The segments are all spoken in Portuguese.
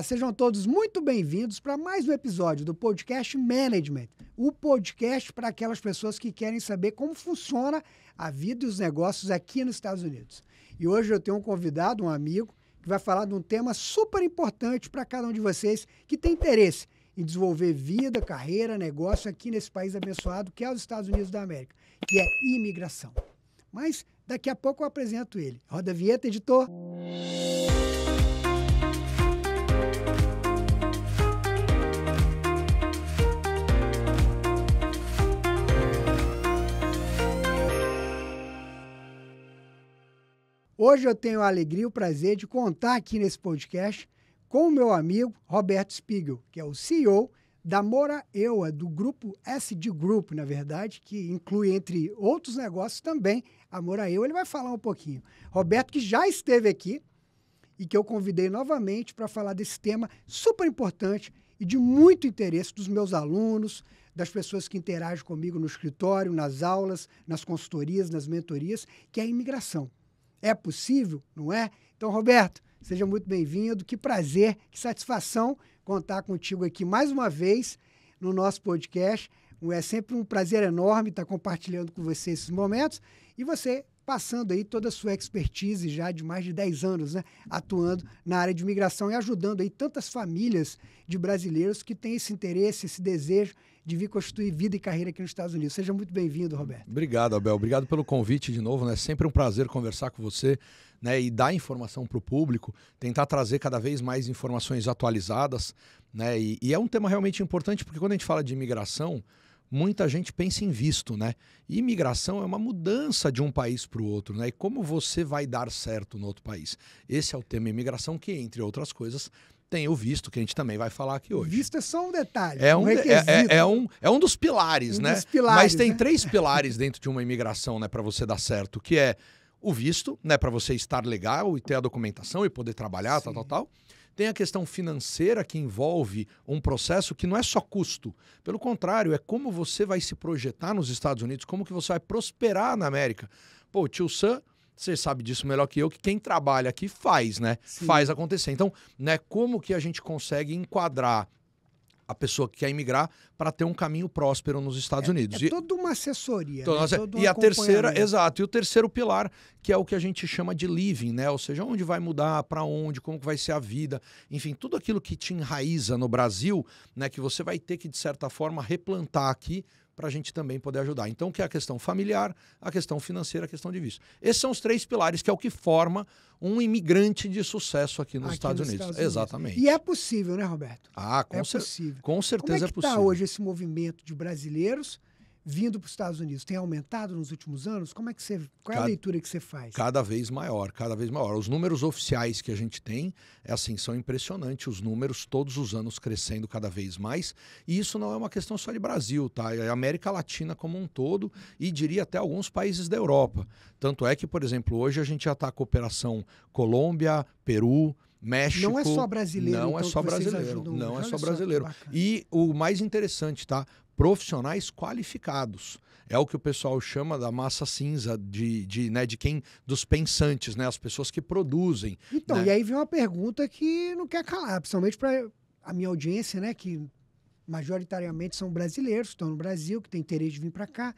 Olá, sejam todos muito bem-vindos para mais um episódio do Podcast Management, o podcast para aquelas pessoas que querem saber como funciona a vida e os negócios aqui nos Estados Unidos. E hoje eu tenho um convidado, um amigo, que vai falar de um tema super importante para cada um de vocês que tem interesse em desenvolver vida, carreira, negócio aqui nesse país abençoado que é os Estados Unidos da América, que é imigração. Mas daqui a pouco eu apresento ele. Roda a vinheta, editor. Música Hoje eu tenho a alegria e o prazer de contar aqui nesse podcast com o meu amigo Roberto Spiegel, que é o CEO da Mora Eua, do grupo SD Group, na verdade, que inclui, entre outros negócios, também a Mora Eua. Ele vai falar um pouquinho. Roberto, que já esteve aqui e que eu convidei novamente para falar desse tema super importante e de muito interesse dos meus alunos, das pessoas que interagem comigo no escritório, nas aulas, nas consultorias, nas mentorias, que é a imigração. É possível, não é? Então, Roberto, seja muito bem-vindo. Que prazer, que satisfação contar contigo aqui mais uma vez no nosso podcast. É sempre um prazer enorme estar compartilhando com você esses momentos. E você passando aí toda a sua expertise já de mais de 10 anos, né, atuando na área de imigração e ajudando aí tantas famílias de brasileiros que têm esse interesse, esse desejo de vir constituir vida e carreira aqui nos Estados Unidos. Seja muito bem-vindo, Roberto. Obrigado, Abel. Obrigado pelo convite de novo. Né? É né? sempre um prazer conversar com você né? e dar informação para o público, tentar trazer cada vez mais informações atualizadas. Né? E, e é um tema realmente importante, porque quando a gente fala de imigração, muita gente pensa em visto, né? imigração é uma mudança de um país para o outro, né? E como você vai dar certo no outro país? Esse é o tema imigração que, entre outras coisas, tem o visto, que a gente também vai falar aqui hoje. Visto é só um detalhe, é um, um requisito. É, é, é, um, é um dos pilares, um né? Dos pilares, Mas tem né? três pilares dentro de uma imigração, né, para você dar certo, que é o visto, né, para você estar legal e ter a documentação e poder trabalhar, Sim. tal, tal, tal. Tem a questão financeira que envolve um processo que não é só custo. Pelo contrário, é como você vai se projetar nos Estados Unidos, como que você vai prosperar na América. Pô, tio Sam você sabe disso melhor que eu, que quem trabalha aqui faz, né? Sim. Faz acontecer. Então, né, como que a gente consegue enquadrar a pessoa que quer emigrar para ter um caminho próspero nos Estados é, Unidos. É e, toda uma assessoria. Toda né? e a terceira, exato. E o terceiro pilar, que é o que a gente chama de living, né? Ou seja, onde vai mudar, para onde, como vai ser a vida. Enfim, tudo aquilo que te enraiza no Brasil, né? Que você vai ter que, de certa forma, replantar aqui para a gente também poder ajudar. Então, que é a questão familiar, a questão financeira, a questão de visto. Esses são os três pilares que é o que forma um imigrante de sucesso aqui nos, aqui Estados, nos Unidos. Estados, Unidos. Exatamente. E é possível, né, Roberto? Ah, com, é cer possível. com certeza Como é, é que é possível. Está hoje esse movimento de brasileiros vindo para os Estados Unidos tem aumentado nos últimos anos? Como é que você, qual é cada, a leitura que você faz? Cada vez maior, cada vez maior. Os números oficiais que a gente tem, é assim, são impressionantes os números todos os anos crescendo cada vez mais. E isso não é uma questão só de Brasil, tá? É América Latina como um todo e diria até alguns países da Europa. Tanto é que, por exemplo, hoje a gente já está a cooperação Colômbia, Peru, México. Não é só brasileiro. Não é então, é só brasileiro. não é só brasileiro. e o mais interessante, tá? profissionais qualificados. É o que o pessoal chama da massa cinza, de, de, né, de quem dos pensantes, né, as pessoas que produzem. Então, né? e aí vem uma pergunta que não quer calar, principalmente para a minha audiência, né, que majoritariamente são brasileiros, estão no Brasil, que tem interesse de vir para cá.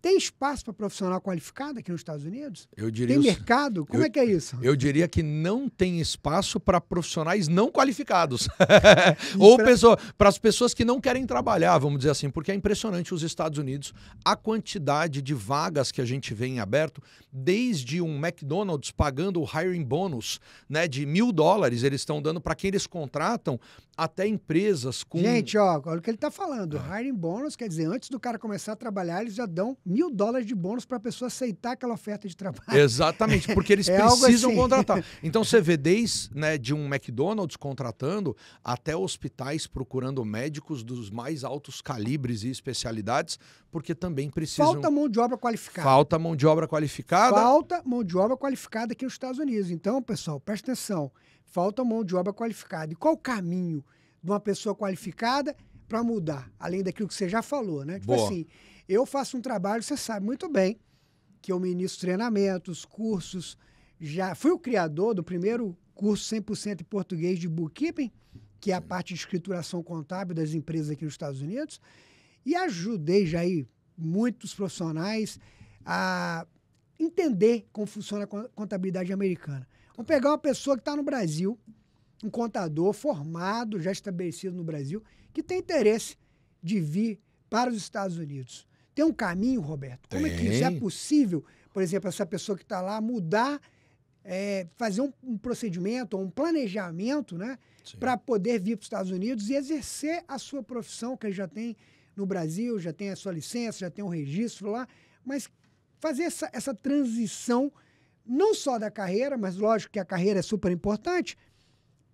Tem espaço para profissional qualificado aqui nos Estados Unidos? Eu diria. Tem mercado? Como eu, é que é isso? Eu diria que não tem espaço para profissionais não qualificados. Ou para pessoa, as pessoas que não querem trabalhar, vamos dizer assim, porque é impressionante os Estados Unidos, a quantidade de vagas que a gente vê em aberto, desde um McDonald's pagando o hiring bônus né, de mil dólares, eles estão dando para quem eles contratam, até empresas com. Gente, ó, olha o que ele está falando. Ah. Hiring bônus, quer dizer, antes do cara começar a trabalhar, eles já dão mil dólares de bônus para a pessoa aceitar aquela oferta de trabalho. Exatamente, porque eles é precisam assim. contratar. Então você vê desde né, de um McDonald's contratando até hospitais procurando médicos dos mais altos calibres e especialidades, porque também precisam. Falta mão de obra qualificada. Falta mão de obra qualificada. Falta mão de obra qualificada aqui nos Estados Unidos. Então, pessoal, presta atenção. Falta mão de obra qualificada. E qual o caminho de uma pessoa qualificada para mudar? Além daquilo que você já falou, né? Tipo Boa. assim eu faço um trabalho, você sabe muito bem, que eu ministro treinamentos, cursos. Já fui o criador do primeiro curso 100% em português de bookkeeping, que é a parte de escrituração contábil das empresas aqui nos Estados Unidos, e ajudei já aí muitos profissionais a entender como funciona a contabilidade americana. Vamos tá. pegar uma pessoa que está no Brasil, um contador formado, já estabelecido no Brasil, que tem interesse de vir para os Estados Unidos. Tem um caminho, Roberto? Como Tem. é que isso é possível, por exemplo, essa pessoa que está lá mudar, é, fazer um, um procedimento um planejamento, né? Para poder vir para os Estados Unidos e exercer a sua profissão, que ele já tem no Brasil, já tem a sua licença, já tem o um registro lá, mas fazer essa, essa transição não só da carreira, mas lógico que a carreira é super importante,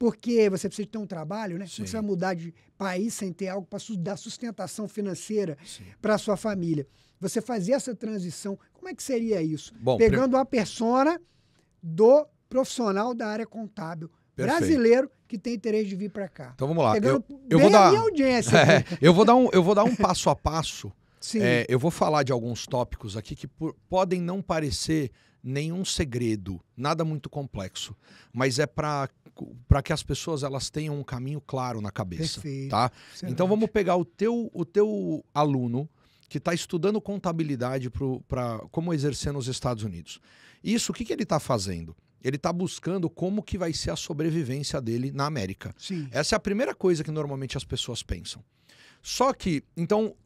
porque você precisa ter um trabalho, né? Você vai mudar de país sem ter algo para dar sustentação financeira para sua família. Você fazer essa transição, como é que seria isso? Bom, Pegando pre... a persona do profissional da área contábil Perfeito. brasileiro que tem interesse de vir para cá. Então vamos lá. Pegando eu, eu vou dar audiência. É, eu vou dar um, eu vou dar um passo a passo. É, eu vou falar de alguns tópicos aqui que por, podem não parecer nenhum segredo, nada muito complexo, mas é para para que as pessoas elas tenham um caminho claro na cabeça, Perfeito. tá? Excelente. Então vamos pegar o teu o teu aluno que está estudando contabilidade para como exercer nos Estados Unidos. Isso o que, que ele está fazendo? Ele está buscando como que vai ser a sobrevivência dele na América. Sim. Essa é a primeira coisa que normalmente as pessoas pensam. Só que, então,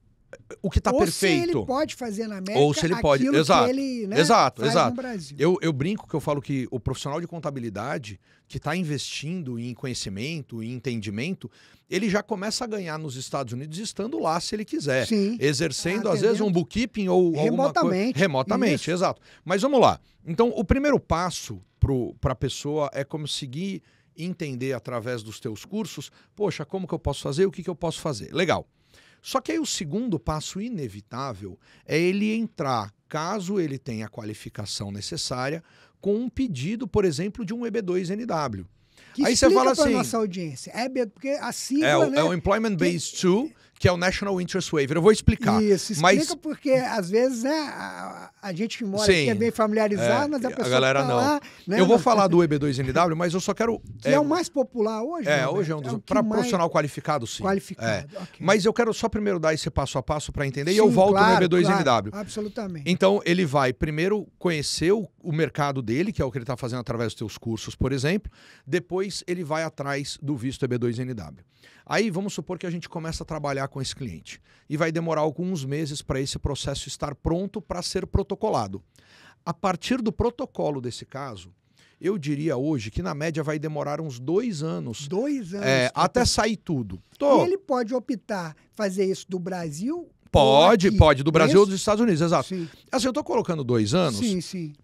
o que está perfeito. Se ele pode fazer na América, ou se ele pode, exato, ele, né, exato, exato. Eu, eu brinco que eu falo que o profissional de contabilidade que está investindo em conhecimento e entendimento, ele já começa a ganhar nos Estados Unidos estando lá, se ele quiser, Sim. exercendo ah, às vezes um bookkeeping ou remotamente, alguma coisa, remotamente, Isso. exato. Mas vamos lá. Então, o primeiro passo para a pessoa é conseguir entender através dos teus cursos, poxa, como que eu posso fazer, o que, que eu posso fazer. Legal. Só que aí o segundo passo inevitável é ele entrar, caso ele tenha a qualificação necessária, com um pedido, por exemplo, de um EB2NW. Que aí você fala assim. nossa audiência. É, porque a sigla. É, né, é o Employment Based 2 que é o National Interest Waiver. Eu vou explicar. Isso, explica mas... porque às vezes né, a, a gente que mora Sim, aqui é bem familiarizado, é, mas a é, pessoa a galera tá não. Lá, né, eu vou não... falar do EB2NW, mas eu só quero... Que é, é o mais popular hoje. É, né, hoje é um dos... É para profissional qualificado, sim. Qualificado, é. okay. Mas eu quero só primeiro dar esse passo a passo para entender sim, e eu volto claro, no EB2NW. Claro, absolutamente. Então, ele vai primeiro conhecer o, o mercado dele, que é o que ele está fazendo através dos seus cursos, por exemplo. Depois, ele vai atrás do visto EB2NW. Aí, vamos supor que a gente começa a trabalhar trabalhar com esse cliente. E vai demorar alguns meses para esse processo estar pronto para ser protocolado. A partir do protocolo desse caso, eu diria hoje que na média vai demorar uns dois anos. Dois anos. É, até sair tudo. Tô... Ele pode optar fazer isso do Brasil Pode, pode. Do Brasil ou dos Estados Unidos, exato. Sim. Assim, eu estou colocando dois anos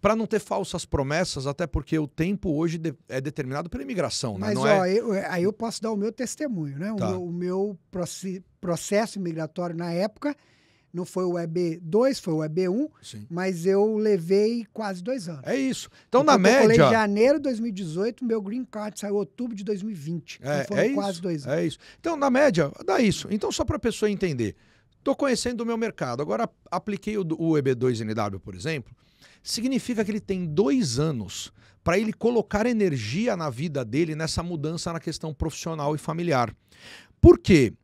para não ter falsas promessas, até porque o tempo hoje de, é determinado pela imigração, né? Mas, não ó, é... eu, é, aí eu posso dar o meu testemunho, né? Tá. O, meu, o meu processo migratório na época. Não foi o EB2, foi o EB1, Sim. mas eu levei quase dois anos. É isso. Então, então na eu média. Eu colei janeiro de 2018, meu green card saiu em outubro de 2020. Então, é, então foram é quase isso, dois é anos. É isso. Então, na média, dá isso. Então, só para a pessoa entender. Estou conhecendo o meu mercado. Agora, apliquei o, o EB2NW, por exemplo. Significa que ele tem dois anos para ele colocar energia na vida dele nessa mudança na questão profissional e familiar. Por quê?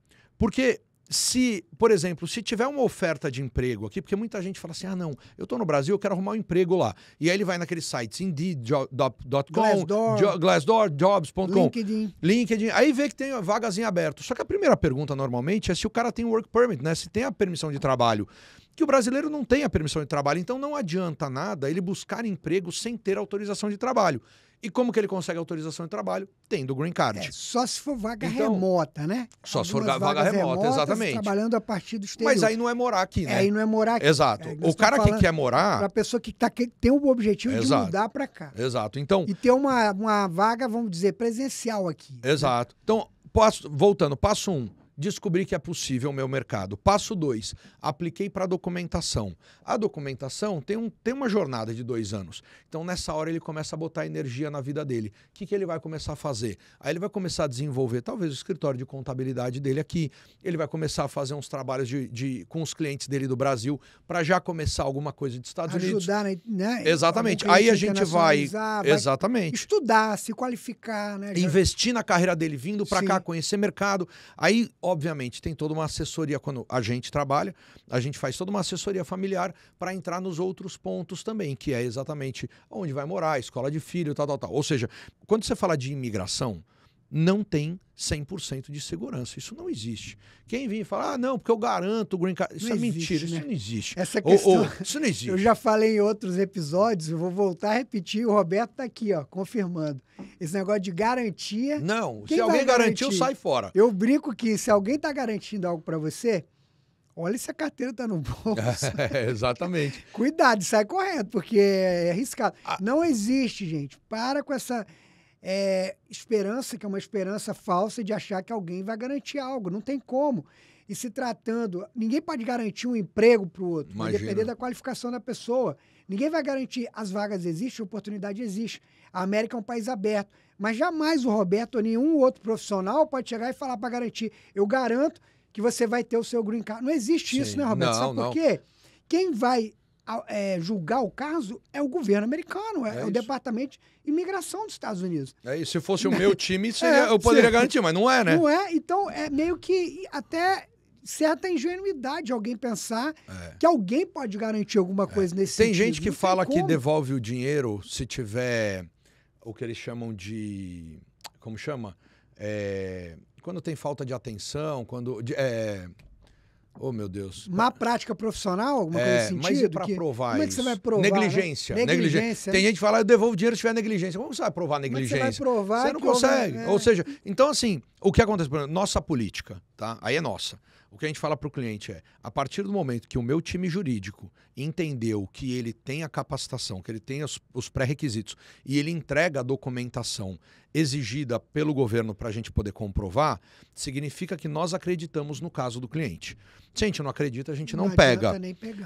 Porque se, por exemplo, se tiver uma oferta de emprego aqui, porque muita gente fala assim: ah, não, eu estou no Brasil, eu quero arrumar um emprego lá. E aí ele vai naqueles sites Indeed.com, Glassdoor, Glassdoor Jobs.com, LinkedIn. LinkedIn. Aí vê que tem vagas em aberto. Só que a primeira pergunta normalmente é se o cara tem work permit, né? Se tem a permissão de trabalho que o brasileiro não tem a permissão de trabalho. Então não adianta nada ele buscar emprego sem ter autorização de trabalho. E como que ele consegue autorização de trabalho? Tendo o green card. É, só se for vaga então, remota, né? Só Algumas se for vaga remota, exatamente. Trabalhando a partir do exterior. Mas aí não é morar aqui, né? É, aí não é morar aqui. Exato. É, o cara que quer morar. A pessoa que, tá, que tem o objetivo Exato. de mudar para cá. Exato. Então, e ter uma, uma vaga, vamos dizer, presencial aqui. Exato. Né? Então, passo, voltando, passo um. Descobri que é possível o meu mercado. Passo 2. Apliquei para a documentação. A documentação tem, um, tem uma jornada de dois anos. Então, nessa hora, ele começa a botar energia na vida dele. O que, que ele vai começar a fazer? Aí ele vai começar a desenvolver, talvez, o escritório de contabilidade dele aqui. Ele vai começar a fazer uns trabalhos de, de com os clientes dele do Brasil para já começar alguma coisa dos Estados Ajudar, Unidos. Ajudar, né? né? Exatamente. Aí a gente vai, vai exatamente estudar, se qualificar, né? Investir na carreira dele, vindo para cá, conhecer mercado. Aí, obviamente, tem toda uma assessoria quando a gente trabalha, a gente faz toda uma assessoria familiar para entrar nos outros pontos também, que é exatamente onde vai morar, escola de filho, tal, tal, tal. Ou seja, quando você fala de imigração, não tem 100% de segurança. Isso não existe. Quem vem falar, ah, não, porque eu garanto o green card. Isso é não é existe, mentira, né? isso não existe. Essa questão, ou, ou, isso não existe. Eu já falei em outros episódios, eu vou voltar a repetir. O Roberto está aqui, ó, confirmando. Esse negócio de garantia. Não, se alguém garantir? garantiu, sai fora. Eu brinco que se alguém está garantindo algo para você, olha se a carteira está no bolso. É, exatamente. Cuidado, sai correndo, porque é arriscado. Ah. Não existe, gente. Para com essa é, esperança, que é uma esperança falsa de achar que alguém vai garantir algo. Não tem como. E se tratando, ninguém pode garantir um emprego para o outro, Imagina. independente da qualificação da pessoa. Ninguém vai garantir as vagas existem, a oportunidade existe. A América é um país aberto. Mas jamais o Roberto ou nenhum outro profissional pode chegar e falar para garantir. Eu garanto que você vai ter o seu green card. Não existe Sim. isso, né, Roberto? Não, Sabe não. por quê? Quem vai é, julgar o caso é o governo americano, é, é, é o Departamento de Imigração dos Estados Unidos. É, e se fosse o meu time, é, seria, eu poderia sim. garantir, mas não é, né? Não é, então é meio que até certa ingenuidade alguém pensar é. que alguém pode garantir alguma coisa nesse tem sentido. Tem gente que fala que devolve o dinheiro se tiver o que eles chamam de. Como chama? quando tem falta de atenção, quando. De, Oh, meu Deus. Má prática profissional, alguma é, coisa nesse sentido? Mas e pra que... provar Como é que você vai provar? Negligência. Né? Negligência. negligência. Tem né? gente que fala, eu devolvo dinheiro se tiver negligência. Como você vai provar negligência? Como é você vai provar Você não consegue. Houve... Ou é. seja, então assim, o que acontece? Nossa política, tá? Aí é nossa. O que a gente fala para o cliente é: a partir do momento que o meu time jurídico entendeu que ele tem a capacitação, que ele tem os, os pré-requisitos e ele entrega a documentação exigida pelo governo para a gente poder comprovar, significa que nós acreditamos no caso do cliente. Se a gente não acredita, a gente não, não pega.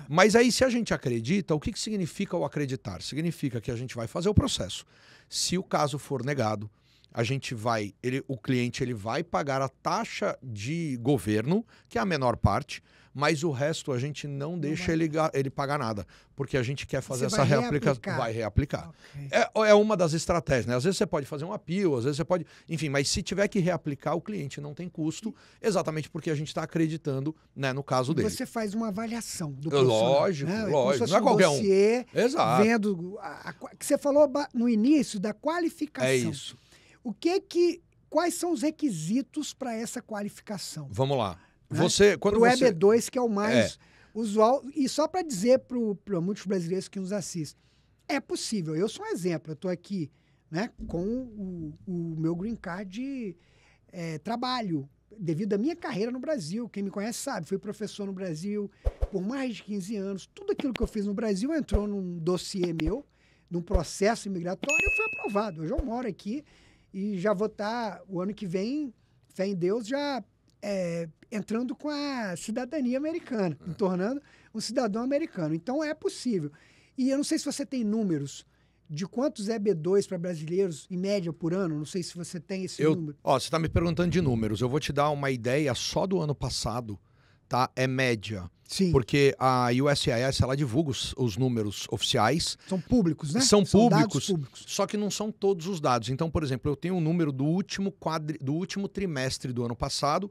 Mas aí, se a gente acredita, o que, que significa o acreditar? Significa que a gente vai fazer o processo. Se o caso for negado, a gente vai, ele, o cliente ele vai pagar a taxa de governo, que é a menor parte, mas o resto a gente não deixa não ele, ele pagar nada, porque a gente quer fazer você essa reaplicação. Vai reaplicar. Okay. É, é uma das estratégias, né? Às vezes você pode fazer um apio, às vezes você pode. Enfim, mas se tiver que reaplicar, o cliente não tem custo, exatamente porque a gente está acreditando né, no caso dele. Você faz uma avaliação do Lógico, né? É lógico. não é qualquer um. Exato. Vendo a, a, que você falou no início da qualificação. É isso. O que que quais são os requisitos para essa qualificação? Vamos lá. Né? Você quando o você EB2 que é o mais é. usual e só para dizer para muitos brasileiros que nos assistem, é possível. Eu sou um exemplo. Eu estou aqui, né, com o, o, meu green card de é, trabalho devido à minha carreira no Brasil. Quem me conhece sabe, fui professor no Brasil por mais de 15 anos. Tudo aquilo que eu fiz no Brasil entrou num dossiê meu, num processo imigratório e foi aprovado. Hoje eu moro aqui e já vou estar, tá, o ano que vem, fé em Deus, já é, entrando com a cidadania americana, me é. tornando um cidadão americano. Então é possível. E eu não sei se você tem números de quantos é B2 para brasileiros, em média, por ano? Não sei se você tem esse eu, número. Ó, você está me perguntando de números. Eu vou te dar uma ideia só do ano passado, tá? É média. Sim. Porque a USIS, ela divulga os, os números oficiais. São públicos, né? São, são públicos, públicos, Só que não são todos os dados. Então, por exemplo, eu tenho o um número do último, quadri, do último trimestre do ano passado,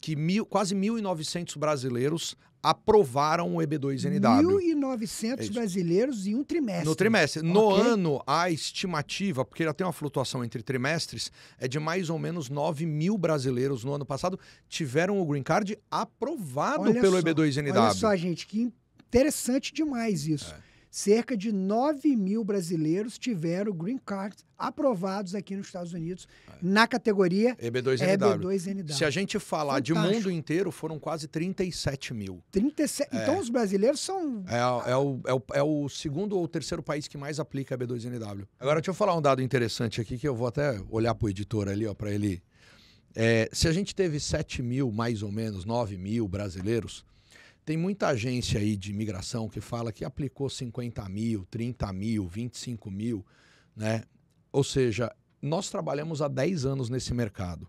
que mil, quase 1.900 brasileiros aprovaram o EB2NW. 1.900 é brasileiros em um trimestre. No trimestre. No okay. ano, a estimativa, porque já tem uma flutuação entre trimestres, é de mais ou menos 9 mil brasileiros no ano passado tiveram o green card aprovado olha pelo só, EB2NW. Olha só, gente, que interessante demais isso. É cerca de 9 mil brasileiros tiveram green cards aprovados aqui nos Estados Unidos é. na categoria EB2NW. EB2NW. Se a gente falar Fantástico. de mundo inteiro, foram quase 37 mil. 37... É. Então os brasileiros são... É, é, o, é, o, é o segundo ou terceiro país que mais aplica EB2NW. Agora, deixa eu falar um dado interessante aqui, que eu vou até olhar para o editor ali, para ele... É, se a gente teve 7 mil, mais ou menos, 9 mil brasileiros tem muita agência aí de imigração que fala que aplicou 50 mil, 30 mil, 25 mil, né? Ou seja, nós trabalhamos há 10 anos nesse mercado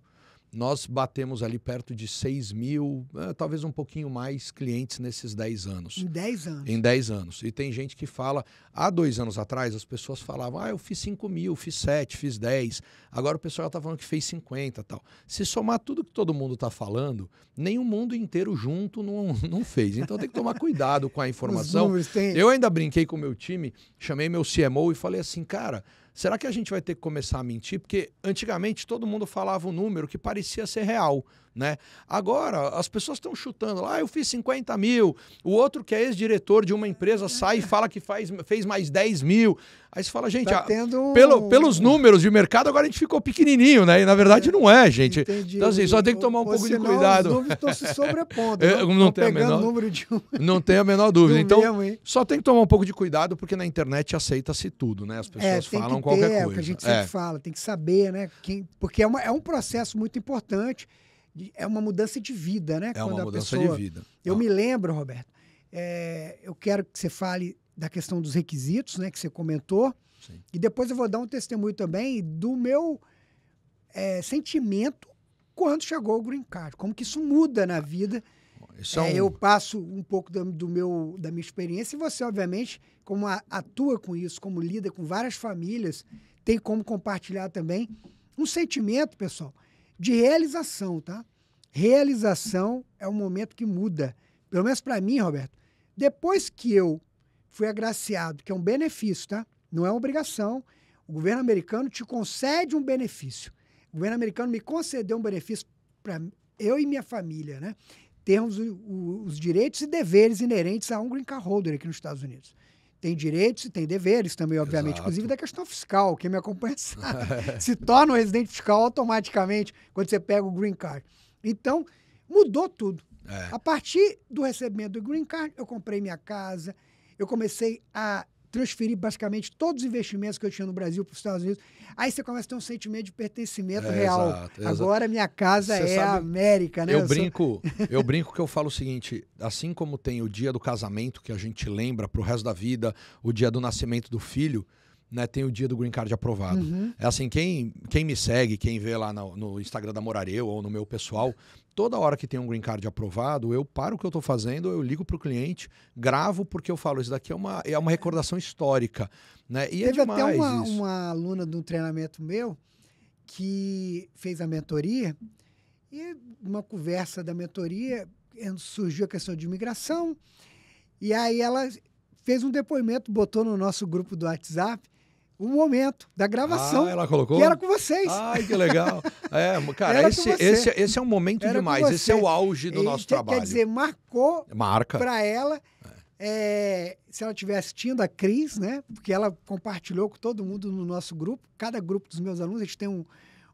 nós batemos ali perto de 6 mil, eh, talvez um pouquinho mais, clientes nesses 10 anos. Em 10 anos. Em 10 anos. E tem gente que fala, há dois anos atrás, as pessoas falavam, ah, eu fiz 5 mil, fiz 7, fiz 10. Agora o pessoal está falando que fez 50 tal. Se somar tudo que todo mundo está falando, nem o mundo inteiro junto não, não fez. Então tem que tomar cuidado com a informação. tem... Eu ainda brinquei com o meu time, chamei meu CMO e falei assim, cara Será que a gente vai ter que começar a mentir? Porque antigamente todo mundo falava um número que parecia ser real. Né? Agora, as pessoas estão chutando lá, ah, eu fiz 50 mil, o outro que é ex-diretor de uma empresa sai e uhum. fala que faz, fez mais 10 mil. Aí você fala, gente, tá tendo... pelo, pelos números de mercado, agora a gente ficou pequenininho, né? E na verdade não é, gente. Entendi. Então, assim, só tem que tomar um Ou, pouco de cuidado. Os números estão se sobrepondo. Eu, não, tenho menor... um... não a menor dúvida. Do então, mesmo, só tem que tomar um pouco de cuidado, porque na internet aceita-se tudo, né? As é, pessoas é, falam qualquer ter, coisa. É o que a gente sempre é. fala, tem que saber, né? Quem... Porque é, uma, é um processo muito importante de, é uma mudança de vida, né? É Quando uma mudança pessoa... de vida. Eu ah. me lembro, Roberto, é, eu quero que você fale da questão dos requisitos, né, que você comentou, Sim. e depois eu vou dar um testemunho também do meu é, sentimento quando chegou o Green Card, como que isso muda na vida. Isso É eh, um... Eu passo um pouco do, do, meu, da minha experiência e você, obviamente, como a, atua com isso, como lida com várias famílias, tem como compartilhar também um sentimento, pessoal, de realização, tá? Realização é um momento que muda. Pelo menos para mim, Roberto. Depois que eu fui agraciado, que é um benefício, tá? Não é uma obrigação. O governo americano te concede um benefício. O governo americano me concedeu um benefício para eu e minha família, né? Termos o, o, os direitos e deveres inerentes a um green card holder aqui nos Estados Unidos tem direitos e tem deveres também, obviamente, Exato. inclusive da questão fiscal. Quem me acompanha sabe. se torna um residente fiscal automaticamente quando você pega o green card. Então, mudou tudo. É. A partir do recebimento do green card, eu comprei minha casa, eu comecei a transferi basicamente todos os investimentos que eu tinha no Brasil para os Estados Unidos. Aí você começa a ter um sentimento de pertencimento é, real. Exato, é exato. Agora minha casa você é sabe, a América, né? Eu, eu brinco, sou... eu brinco que eu falo o seguinte: assim como tem o dia do casamento que a gente lembra para o resto da vida, o dia do nascimento do filho. Né, tem o dia do green card aprovado. Uhum. É assim, quem, quem me segue, quem vê lá no, no Instagram da Morareu ou no meu pessoal, toda hora que tem um green card aprovado, eu paro o que eu estou fazendo, eu ligo para o cliente, gravo, porque eu falo, isso daqui é uma, é uma recordação histórica. Né? E é Teve é até uma, isso. uma aluna de um treinamento meu que fez a mentoria e uma conversa da mentoria eh, surgiu a questão de imigração e aí ela fez um depoimento, botou no nosso grupo do WhatsApp o momento da gravação. Ah, ela colocou? Que era com vocês. Ai, que legal. É, cara, esse, esse, esse, é um momento era demais. Esse é o auge do e, nosso quer, trabalho. Quer dizer, marcou Marca. para ela. É, eh, se ela estiver assistindo, a Cris, né? Porque ela compartilhou com todo mundo no nosso grupo. Cada grupo dos meus alunos, a gente tem um,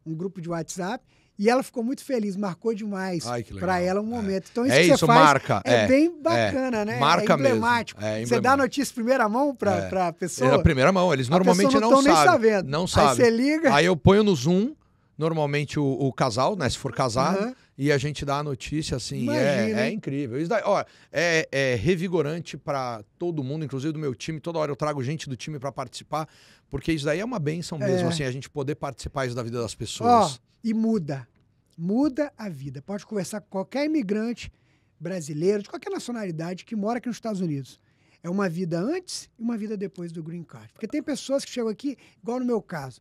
um grupo de WhatsApp. E ela ficou muito feliz, marcou demais para ela um é. momento. Então, é. Então isso é que isso, você faz marca. é, é. bem é. bacana, é. né? Marca é emblemático. Mesmo. É emblemático. É você dá a notícia primeira mão para é. a pessoa. É primeira mão, eles normalmente não, tá não sabem. Sabendo. Não sabem. Aí você liga. Aí eu ponho no Zoom, normalmente o, o casal, né, se for casado, uhum. e a gente dá a notícia assim, Imagina, é, incrível. Isso daí, ó, é, revigorante para todo mundo, inclusive do meu time. Toda hora eu trago gente do time para participar, porque isso daí é uma benção mesmo assim, a gente poder participar isso da vida das pessoas e muda. Muda a vida. Pode conversar com qualquer imigrante brasileiro, de qualquer nacionalidade, que mora aqui nos Estados Unidos. É uma vida antes e uma vida depois do green card. Porque tem pessoas que chegam aqui, igual no meu caso.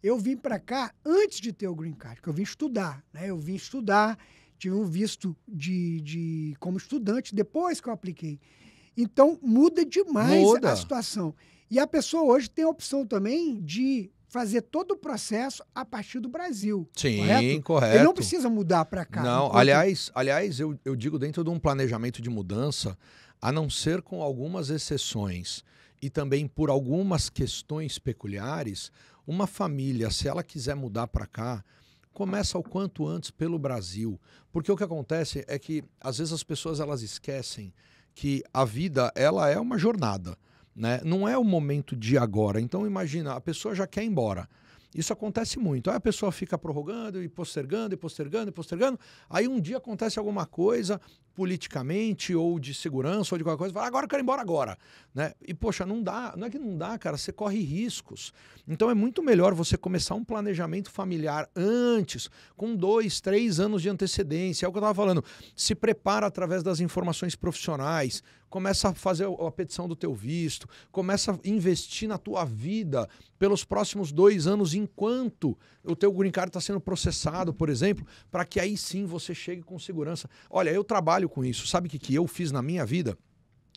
Eu vim para cá antes de ter o green card, porque eu vim estudar, né? Eu vim estudar, tive um visto de, de como estudante depois que eu apliquei. Então muda demais muda. a situação. E a pessoa hoje tem a opção também de fazer todo o processo a partir do Brasil. Sim, correto. correto. Ele não precisa mudar para cá. Não, enquanto... aliás, aliás eu, eu digo dentro de um planejamento de mudança, a não ser com algumas exceções e também por algumas questões peculiares, uma família, se ela quiser mudar para cá, começa o quanto antes pelo Brasil. Porque o que acontece é que às vezes as pessoas elas esquecem que a vida ela é uma jornada. Né? Não é o momento de agora. Então, imagina, a pessoa já quer ir embora. Isso acontece muito. Aí a pessoa fica prorrogando e postergando e postergando e postergando. Aí um dia acontece alguma coisa, politicamente ou de segurança ou de qualquer coisa, fala, agora eu quero ir embora agora, né? E poxa, não dá, não é que não dá, cara, você corre riscos. Então é muito melhor você começar um planejamento familiar antes, com dois, três anos de antecedência. É o que eu estava falando. Se prepara através das informações profissionais, começa a fazer a petição do teu visto, começa a investir na tua vida pelos próximos dois anos, enquanto o teu green card está sendo processado, por exemplo, para que aí sim você chegue com segurança. Olha, eu trabalho trabalho com isso. Sabe o que, que eu fiz na minha vida?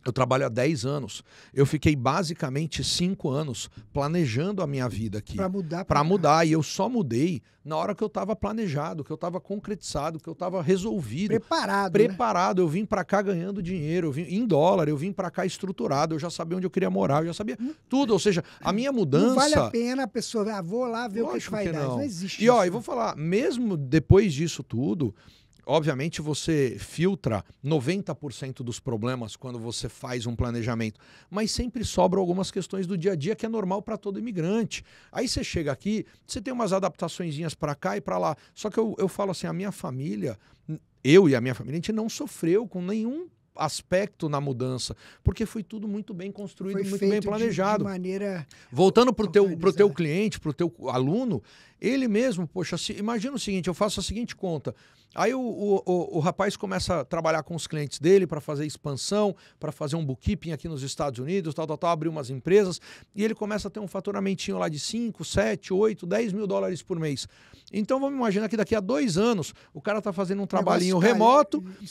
Eu trabalho há 10 anos. Eu fiquei basicamente 5 anos planejando a minha vida aqui. Para mudar. Para mudar. E eu só mudei na hora que eu estava planejado, que eu estava concretizado, que eu estava resolvido. Preparado. Né? Preparado. Né? Eu vim para cá ganhando dinheiro, eu vim em dólar, eu vim para cá estruturado, eu já sabia onde eu queria morar, eu já sabia hum. tudo. Ou seja, a minha mudança. Não vale a pena a pessoa, ah, vou lá ver Lógico o que, vai que dar. Não. não existe. E isso. ó, eu vou falar, mesmo depois disso tudo obviamente, você filtra 90% dos problemas quando você faz um planejamento, mas sempre sobram algumas questões do dia a dia que é normal para todo imigrante. Aí você chega aqui, você tem umas adaptaçõezinhas para cá e para lá. Só que eu, eu falo assim, a minha família, eu e a minha família, a gente não sofreu com nenhum aspecto na mudança, porque foi tudo muito bem construído, foi muito bem planejado. De, maneira Voltando para o teu, pro teu cliente, para o teu aluno, ele mesmo, poxa, se, imagina o seguinte, eu faço a seguinte conta, Aí o, o, o, o, rapaz começa a trabalhar com os clientes dele para fazer expansão, para fazer um bookkeeping aqui nos Estados Unidos, tal, tal, tal, abrir umas empresas, e ele começa a ter um faturamentinho lá de 5, 7, 8, 10 mil dólares por mês. Então vamos imaginar que daqui a dois anos o cara está fazendo um trabalhinho remoto e,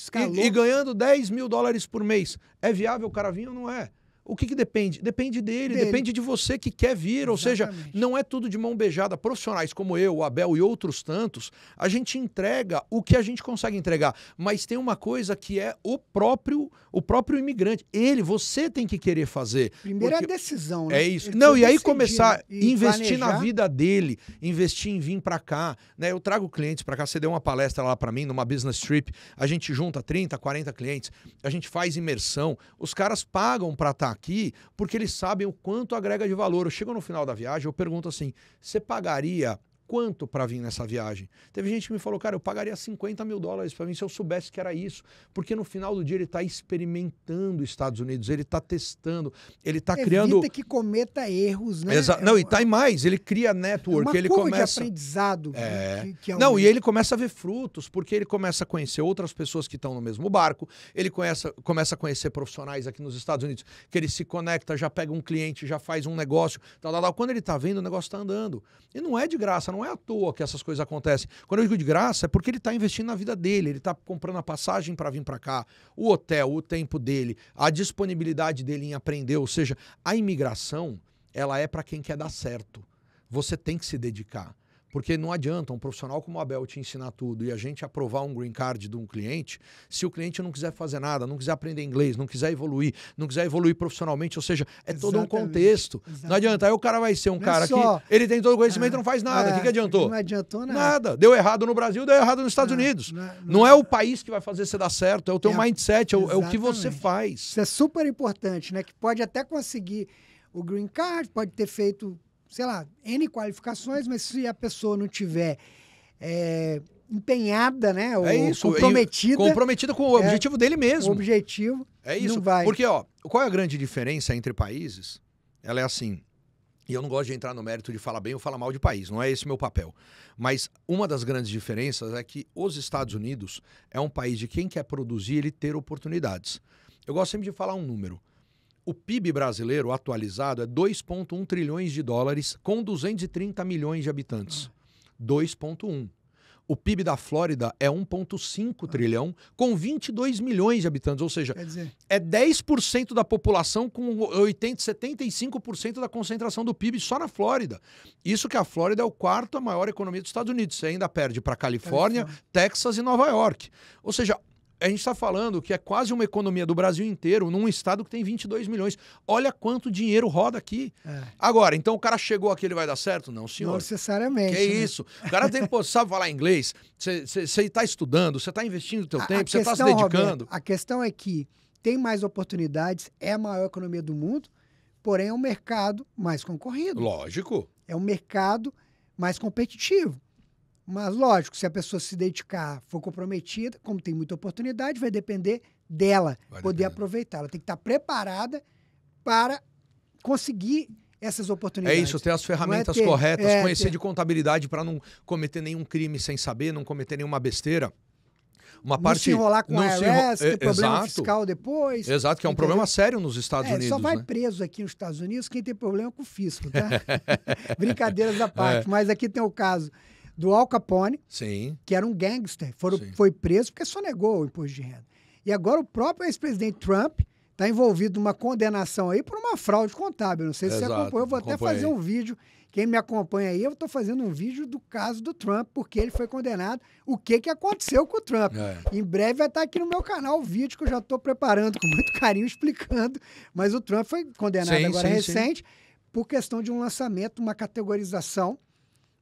e, ganhando 10 mil dólares por mês. É viável o cara vir ou não é? O que, que depende? Depende dele, dele, depende de você que quer vir. Exatamente. Ou seja, não é tudo de mão beijada. Profissionais como eu, o Abel e outros tantos, a gente entrega o que a gente consegue entregar. Mas tem uma coisa que é o próprio o próprio imigrante. Ele, você tem que querer fazer. Primeira é porque... decisão, né? É isso. Ele não, e aí começar a né? investir planejar. na vida dele, investir em vir para cá. Né? Eu trago clientes para cá. Você deu uma palestra lá para mim, numa business trip. A gente junta 30, 40 clientes. A gente faz imersão. Os caras pagam para estar tá aqui porque eles sabem o quanto agrega de valor. Eu chego no final da viagem, eu pergunto assim: você pagaria quanto para vir nessa viagem. Teve gente que me falou, cara, eu pagaria 50 mil dólares para mim se eu soubesse que era isso, porque no final do dia ele está experimentando os Estados Unidos, ele está testando, ele está criando. Evita que cometa erros, né? Exa... Não, é uma... e tá em mais, ele cria é network, Uma ele começa. De aprendizado. É... Que, que é um... Não, e ele começa a ver frutos, porque ele começa a conhecer outras pessoas que estão no mesmo barco, ele começa, começa a conhecer profissionais aqui nos Estados Unidos, que ele se conecta, já pega um cliente, já faz um negócio, tal, tal, tal. Quando ele está vendo, o negócio está andando. E não é de graça, não é à toa que essas coisas acontecem. Quando eu digo de graça, é porque ele está investindo na vida dele, ele está comprando a passagem para vir para cá, o hotel, o tempo dele, a disponibilidade dele em aprender. Ou seja, a imigração, ela é para quem quer dar certo. Você tem que se dedicar. Porque não adianta um profissional como o Abel te ensinar tudo e a gente aprovar um green card de um cliente, se o cliente não quiser fazer nada, não quiser aprender inglês, não quiser evoluir, não quiser evoluir profissionalmente, ou seja, é Exatamente. todo um contexto. Exatamente. Não adianta. Aí o cara vai ser um não é cara só... que ele tem todo o conhecimento e ah, não faz nada. O é, que, que adiantou? Não adiantou nada. Nada. Deu errado no Brasil, deu errado nos Estados não, Unidos. Não, não, é o país que vai fazer você dar certo, é o teu é, mindset, é o, é o que você faz. Isso é super importante, né? Que pode até conseguir o green card, pode ter feito sei lá, N qualificações, mas se a pessoa não tiver é, empenhada, né? É ou é isso, comprometida. Comprometida com o é, objetivo é, dele mesmo. O objetivo. É isso. Não vai. Porque, ó, qual é a grande diferença entre países? Ela é assim. E eu não gosto de entrar no mérito de falar bem ou falar mal de país, não é esse meu papel. Mas uma das grandes diferenças é que os Estados Unidos é um país de quem quer produzir ele ter oportunidades. Eu gosto sempre de falar um número. O PIB brasileiro atualizado é 2,1 trilhões de dólares com 230 milhões de habitantes. 2,1. O PIB da Flórida é 1,5 trilhão com 22 milhões de habitantes, ou seja, dizer... é 10% da população com 80, 75% da concentração do PIB só na Flórida. Isso que a Flórida é o quarto maior economia dos Estados Unidos. Você ainda perde para Califórnia, Califórnia, Texas e Nova York. Ou seja, a gente está falando que é quase uma economia do Brasil inteiro num estado que tem 22 milhões. Olha quanto dinheiro roda aqui. É. Agora, então o cara chegou aqui, ele vai dar certo? Não, senhor. Não necessariamente. Que é né? isso. O cara tem, pô, sabe falar inglês, você está estudando, você está investindo o teu tempo, você está se dedicando. Roberto, a questão é que tem mais oportunidades, é a maior economia do mundo, porém é um mercado mais concorrido. Lógico. É um mercado mais competitivo. Mas, lógico, se a pessoa se dedicar, for comprometida, como tem muita oportunidade, vai depender dela vai poder aproveitar. Ela tem que estar preparada para conseguir essas oportunidades. É isso, ter as é ferramentas é ter, corretas, é conhecer ter. de contabilidade para não cometer nenhum crime sem saber, não cometer nenhuma besteira. Uma não parte, se enrolar com o IRS, ter problema Exato. fiscal depois. Exato, que é um problema sério nos Estados é, Unidos. Só vai né? preso aqui nos Estados Unidos quem tem problema com o fisco, tá? Brincadeiras à parte, é. mas aqui tem o caso do Al Capone, Sim. que era um gangster, foram, foi preso porque só negou o imposto de renda. E agora o próprio ex-presidente Trump está envolvido numa condenação aí por uma fraude contábil. Não sei se Exato. você acompanhou, eu vou até fazer um vídeo. Quem me acompanha aí, eu estou fazendo um vídeo do caso do Trump, porque ele foi condenado. O que, que aconteceu com o Trump? É. Em breve vai estar tá aqui no meu canal o vídeo que eu já estou preparando com muito carinho, explicando. Mas o Trump foi condenado sim, agora sim, recente sim. por questão de um lançamento, uma categorização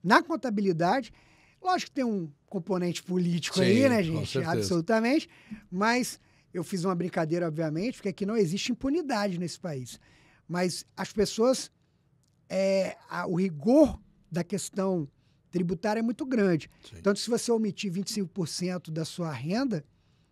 na contabilidade. Lógico que tem um componente político Sim, aí, né, gente? Absolutamente. Mas eu fiz uma brincadeira, obviamente, porque aqui não existe impunidade nesse país. Mas as pessoas. É, a, o rigor da questão tributária é muito grande. Tanto se você omitir 25% da sua renda,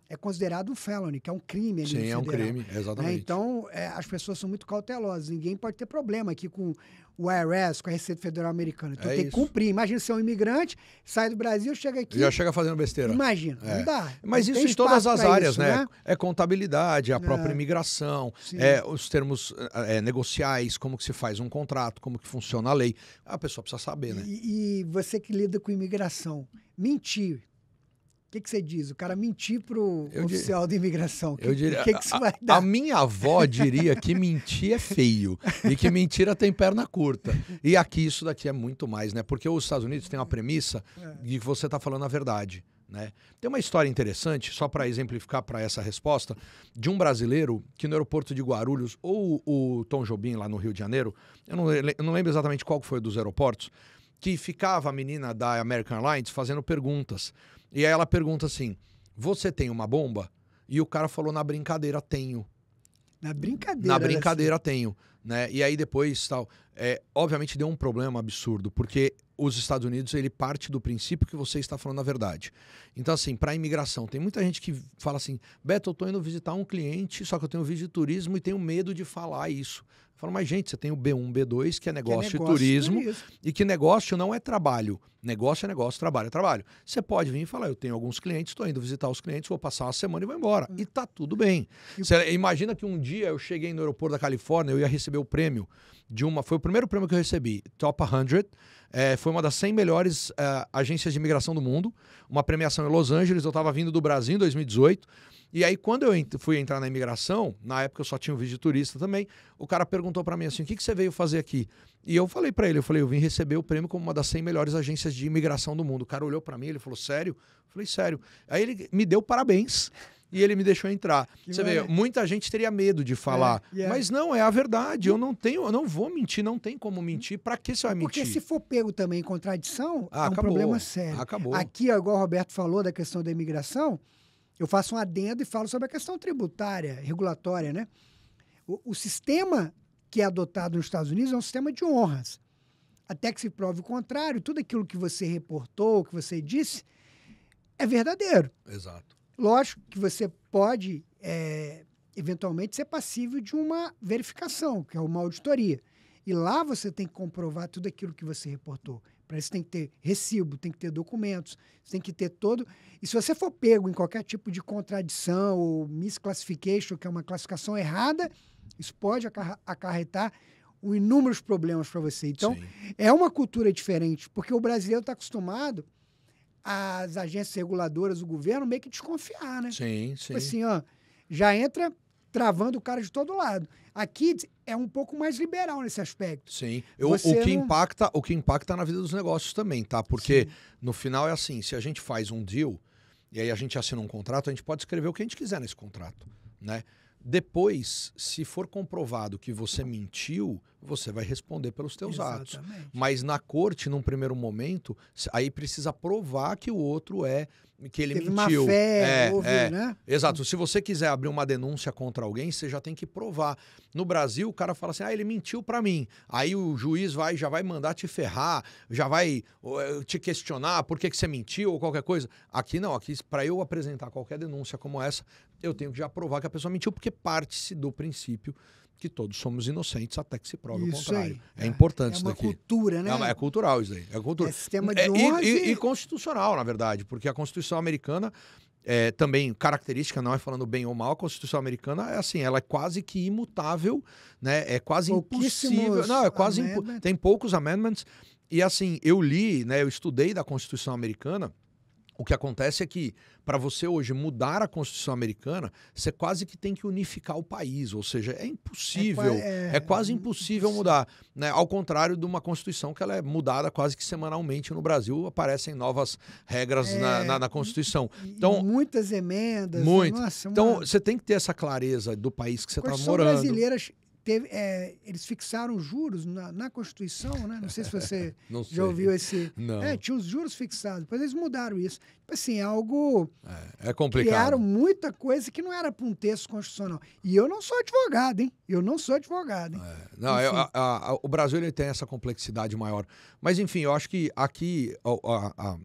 é considerado um felony, que é um crime. Sim, é um crime, né? exatamente. Então, é, as pessoas são muito cautelosas. Ninguém pode ter problema aqui com o IRS, com a Receita Federal Americana. Então é tem isso. que cumprir. Imagina ser é um imigrante, sai do Brasil, chega aqui. Já chega fazendo besteira. Imagina, é. não dá. Mas não isso em todas as áreas, isso, né? né? É contabilidade, a própria é. imigração, é, os termos é, negociais, como que se faz um contrato, como que funciona a lei. A pessoa precisa saber, né? E, e você que lida com imigração, mentir o que, que você diz? O cara mentir pro o oficial de da imigração. Que, eu diria, que, que isso vai dar? A, a minha avó diria que mentir é feio e que mentira é tem perna curta. E aqui isso daqui é muito mais, né? Porque os Estados Unidos têm uma premissa é. de que você está falando a verdade. Né? Tem uma história interessante, só para exemplificar para essa resposta, de um brasileiro que no aeroporto de Guarulhos, ou o Tom Jobim lá no Rio de Janeiro, eu não, eu não lembro exatamente qual foi dos aeroportos, que ficava a menina da American Airlines fazendo perguntas. E aí ela pergunta assim: Você tem uma bomba? E o cara falou: Na brincadeira, tenho. Na brincadeira. Na né, brincadeira, assim. tenho. Né? E aí depois tal. É, obviamente deu um problema absurdo, porque os Estados Unidos, ele parte do princípio que você está falando a verdade. Então, assim, para a imigração, tem muita gente que fala assim: Beto, eu estou indo visitar um cliente, só que eu tenho vídeo de turismo e tenho medo de falar isso. Eu falo, mas gente, você tem o B1, B2, que é negócio, que é negócio e turismo, e que negócio não é trabalho. Negócio é negócio, trabalho é trabalho. Você pode vir e falar: eu tenho alguns clientes, estou indo visitar os clientes, vou passar uma semana e vou embora. Hum. E tá tudo bem. E... Você, imagina que um dia eu cheguei no aeroporto da Califórnia, eu ia receber o prêmio de uma. Foi o primeiro prêmio que eu recebi, Top 100 é, foi uma das 100 melhores é, agências de imigração do mundo, uma premiação em Los Angeles. Eu estava vindo do Brasil em 2018. E aí, quando eu fui entrar na imigração, na época eu só tinha um vídeo de turista também, o cara perguntou para mim assim: o que, que você veio fazer aqui? E eu falei para ele: eu falei, eu vim receber o prêmio como uma das 100 melhores agências de imigração do mundo. O cara olhou para mim, ele falou: sério? Eu falei: sério. Aí ele me deu parabéns e ele me deixou entrar. Que Você vê, muita gente teria medo de falar, é, yeah. É. mas não, é a verdade. Eu não tenho, eu não vou mentir, não tem como mentir. Para que você vai mentir? Porque se for pego também em contradição, ah, é um acabou. problema sério. Acabou. Aqui, igual o Roberto falou da questão da imigração, eu faço um adendo e falo sobre a questão tributária, regulatória, né? O, o sistema que é adotado nos Estados Unidos é um sistema de honras. Até que se prove o contrário, tudo aquilo que você reportou, que você disse, é verdadeiro. Exato. Lógico que você pode, é, eventualmente, ser passível de uma verificação, que é uma auditoria. E lá você tem que comprovar tudo aquilo que você reportou. Para isso tem que ter recibo, tem que ter documentos, tem que ter todo. E se você for pego em qualquer tipo de contradição ou misclassification, que é uma classificação errada, isso pode acarretar inúmeros problemas para você. Então, Sim. é uma cultura diferente, porque o brasileiro está acostumado as agências reguladoras, o governo, meio que desconfiar, né? Sim, tipo sim. Assim, ó, já entra travando o cara de todo lado. Aqui é um pouco mais liberal nesse aspecto. Sim. Eu, o, que não... impacta, o que impacta na vida dos negócios também, tá? Porque Sim. no final é assim, se a gente faz um deal e aí a gente assina um contrato, a gente pode escrever o que a gente quiser nesse contrato, né? Depois, se for comprovado que você mentiu, você vai responder pelos teus Exatamente. atos. Mas na corte, num primeiro momento, aí precisa provar que o outro é que ele Teve mentiu. Uma fé, é, é. houve, é. né? Exato. Se você quiser abrir uma denúncia contra alguém, você já tem que provar. No Brasil, o cara fala assim: "Ah, ele mentiu para mim". Aí o juiz vai já vai mandar te ferrar, já vai eh, te questionar por que que você mentiu ou qualquer coisa. Aqui não, aqui para eu apresentar qualquer denúncia como essa, eu tenho que já provar que a pessoa mentiu porque parte-se do princípio que todos somos inocentes até que se prove isso o contrário. Aí. É, importante é isso daqui. É uma cultura, né? é cultural isso aí. É, cultura. é sistema é, de É, e, e, e, constitucional, na verdade, porque a Constituição americana é, também característica, não é falando bem ou mal, a Constituição americana é assim, ela é quase que imutável, né? É quase impossível. Não, é quase impo... tem poucos amendments. E assim, eu li, né, eu estudei da Constituição americana, o que acontece é que, para você hoje mudar a Constituição americana, você quase que tem que unificar o país, ou seja, é impossível, é, é, é quase é, impossível mudar. Né? Ao contrário de uma Constituição que ela é mudada quase que semanalmente no Brasil, aparecem novas regras é, na, na, na, Constituição. Então, muitas emendas. Né? Muito. Nossa, então, você tem que ter essa clareza do país que você está morando. brasileiras Teve, é, eles fixaram juros na, na Constituição, né? Não sei se você sei. já ouviu esse. Não. É, tinha os juros fixados, depois eles mudaram isso. Tipo assim, é algo. É, é complicado. Criaram muita coisa que não era para um texto constitucional. E eu não sou advogado, hein? Eu não sou advogado. Hein? É. Não, é, eu, a, a, o Brasil ele tem essa complexidade maior. Mas, enfim, eu acho que aqui a,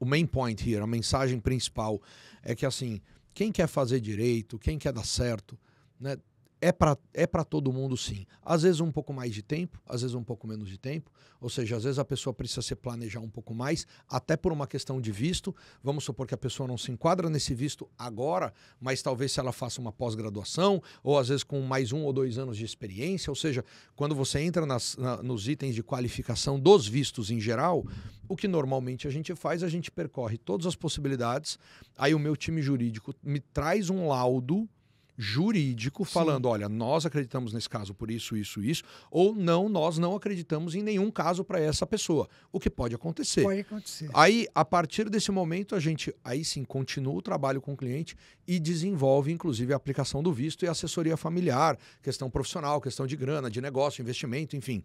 o main point here, a mensagem principal, é que assim, quem quer fazer direito, quem quer dar certo, né? é para é todo mundo, sim. Às vezes um pouco mais de tempo, às vezes um pouco menos de tempo. Ou seja, às vezes a pessoa precisa se planejar um pouco mais, até por uma questão de visto. Vamos supor que a pessoa não se enquadra nesse visto agora, mas talvez se ela faça uma pós-graduação, ou às vezes com mais um ou dois anos de experiência. Ou seja, quando você entra nas, na, nos itens de qualificação dos vistos em geral, o que normalmente a gente faz, a gente percorre todas as possibilidades. Aí o meu time jurídico me traz um laudo jurídico Sim. falando, olha, nós acreditamos nesse caso por isso, isso, isso, ou não, nós não acreditamos em nenhum caso para essa pessoa, o que pode acontecer. Pode acontecer. Aí, a partir desse momento, a gente aí sim continua o trabalho com o cliente e desenvolve inclusive a aplicação do visto e assessoria familiar, questão profissional, questão de grana, de negócio, investimento, enfim.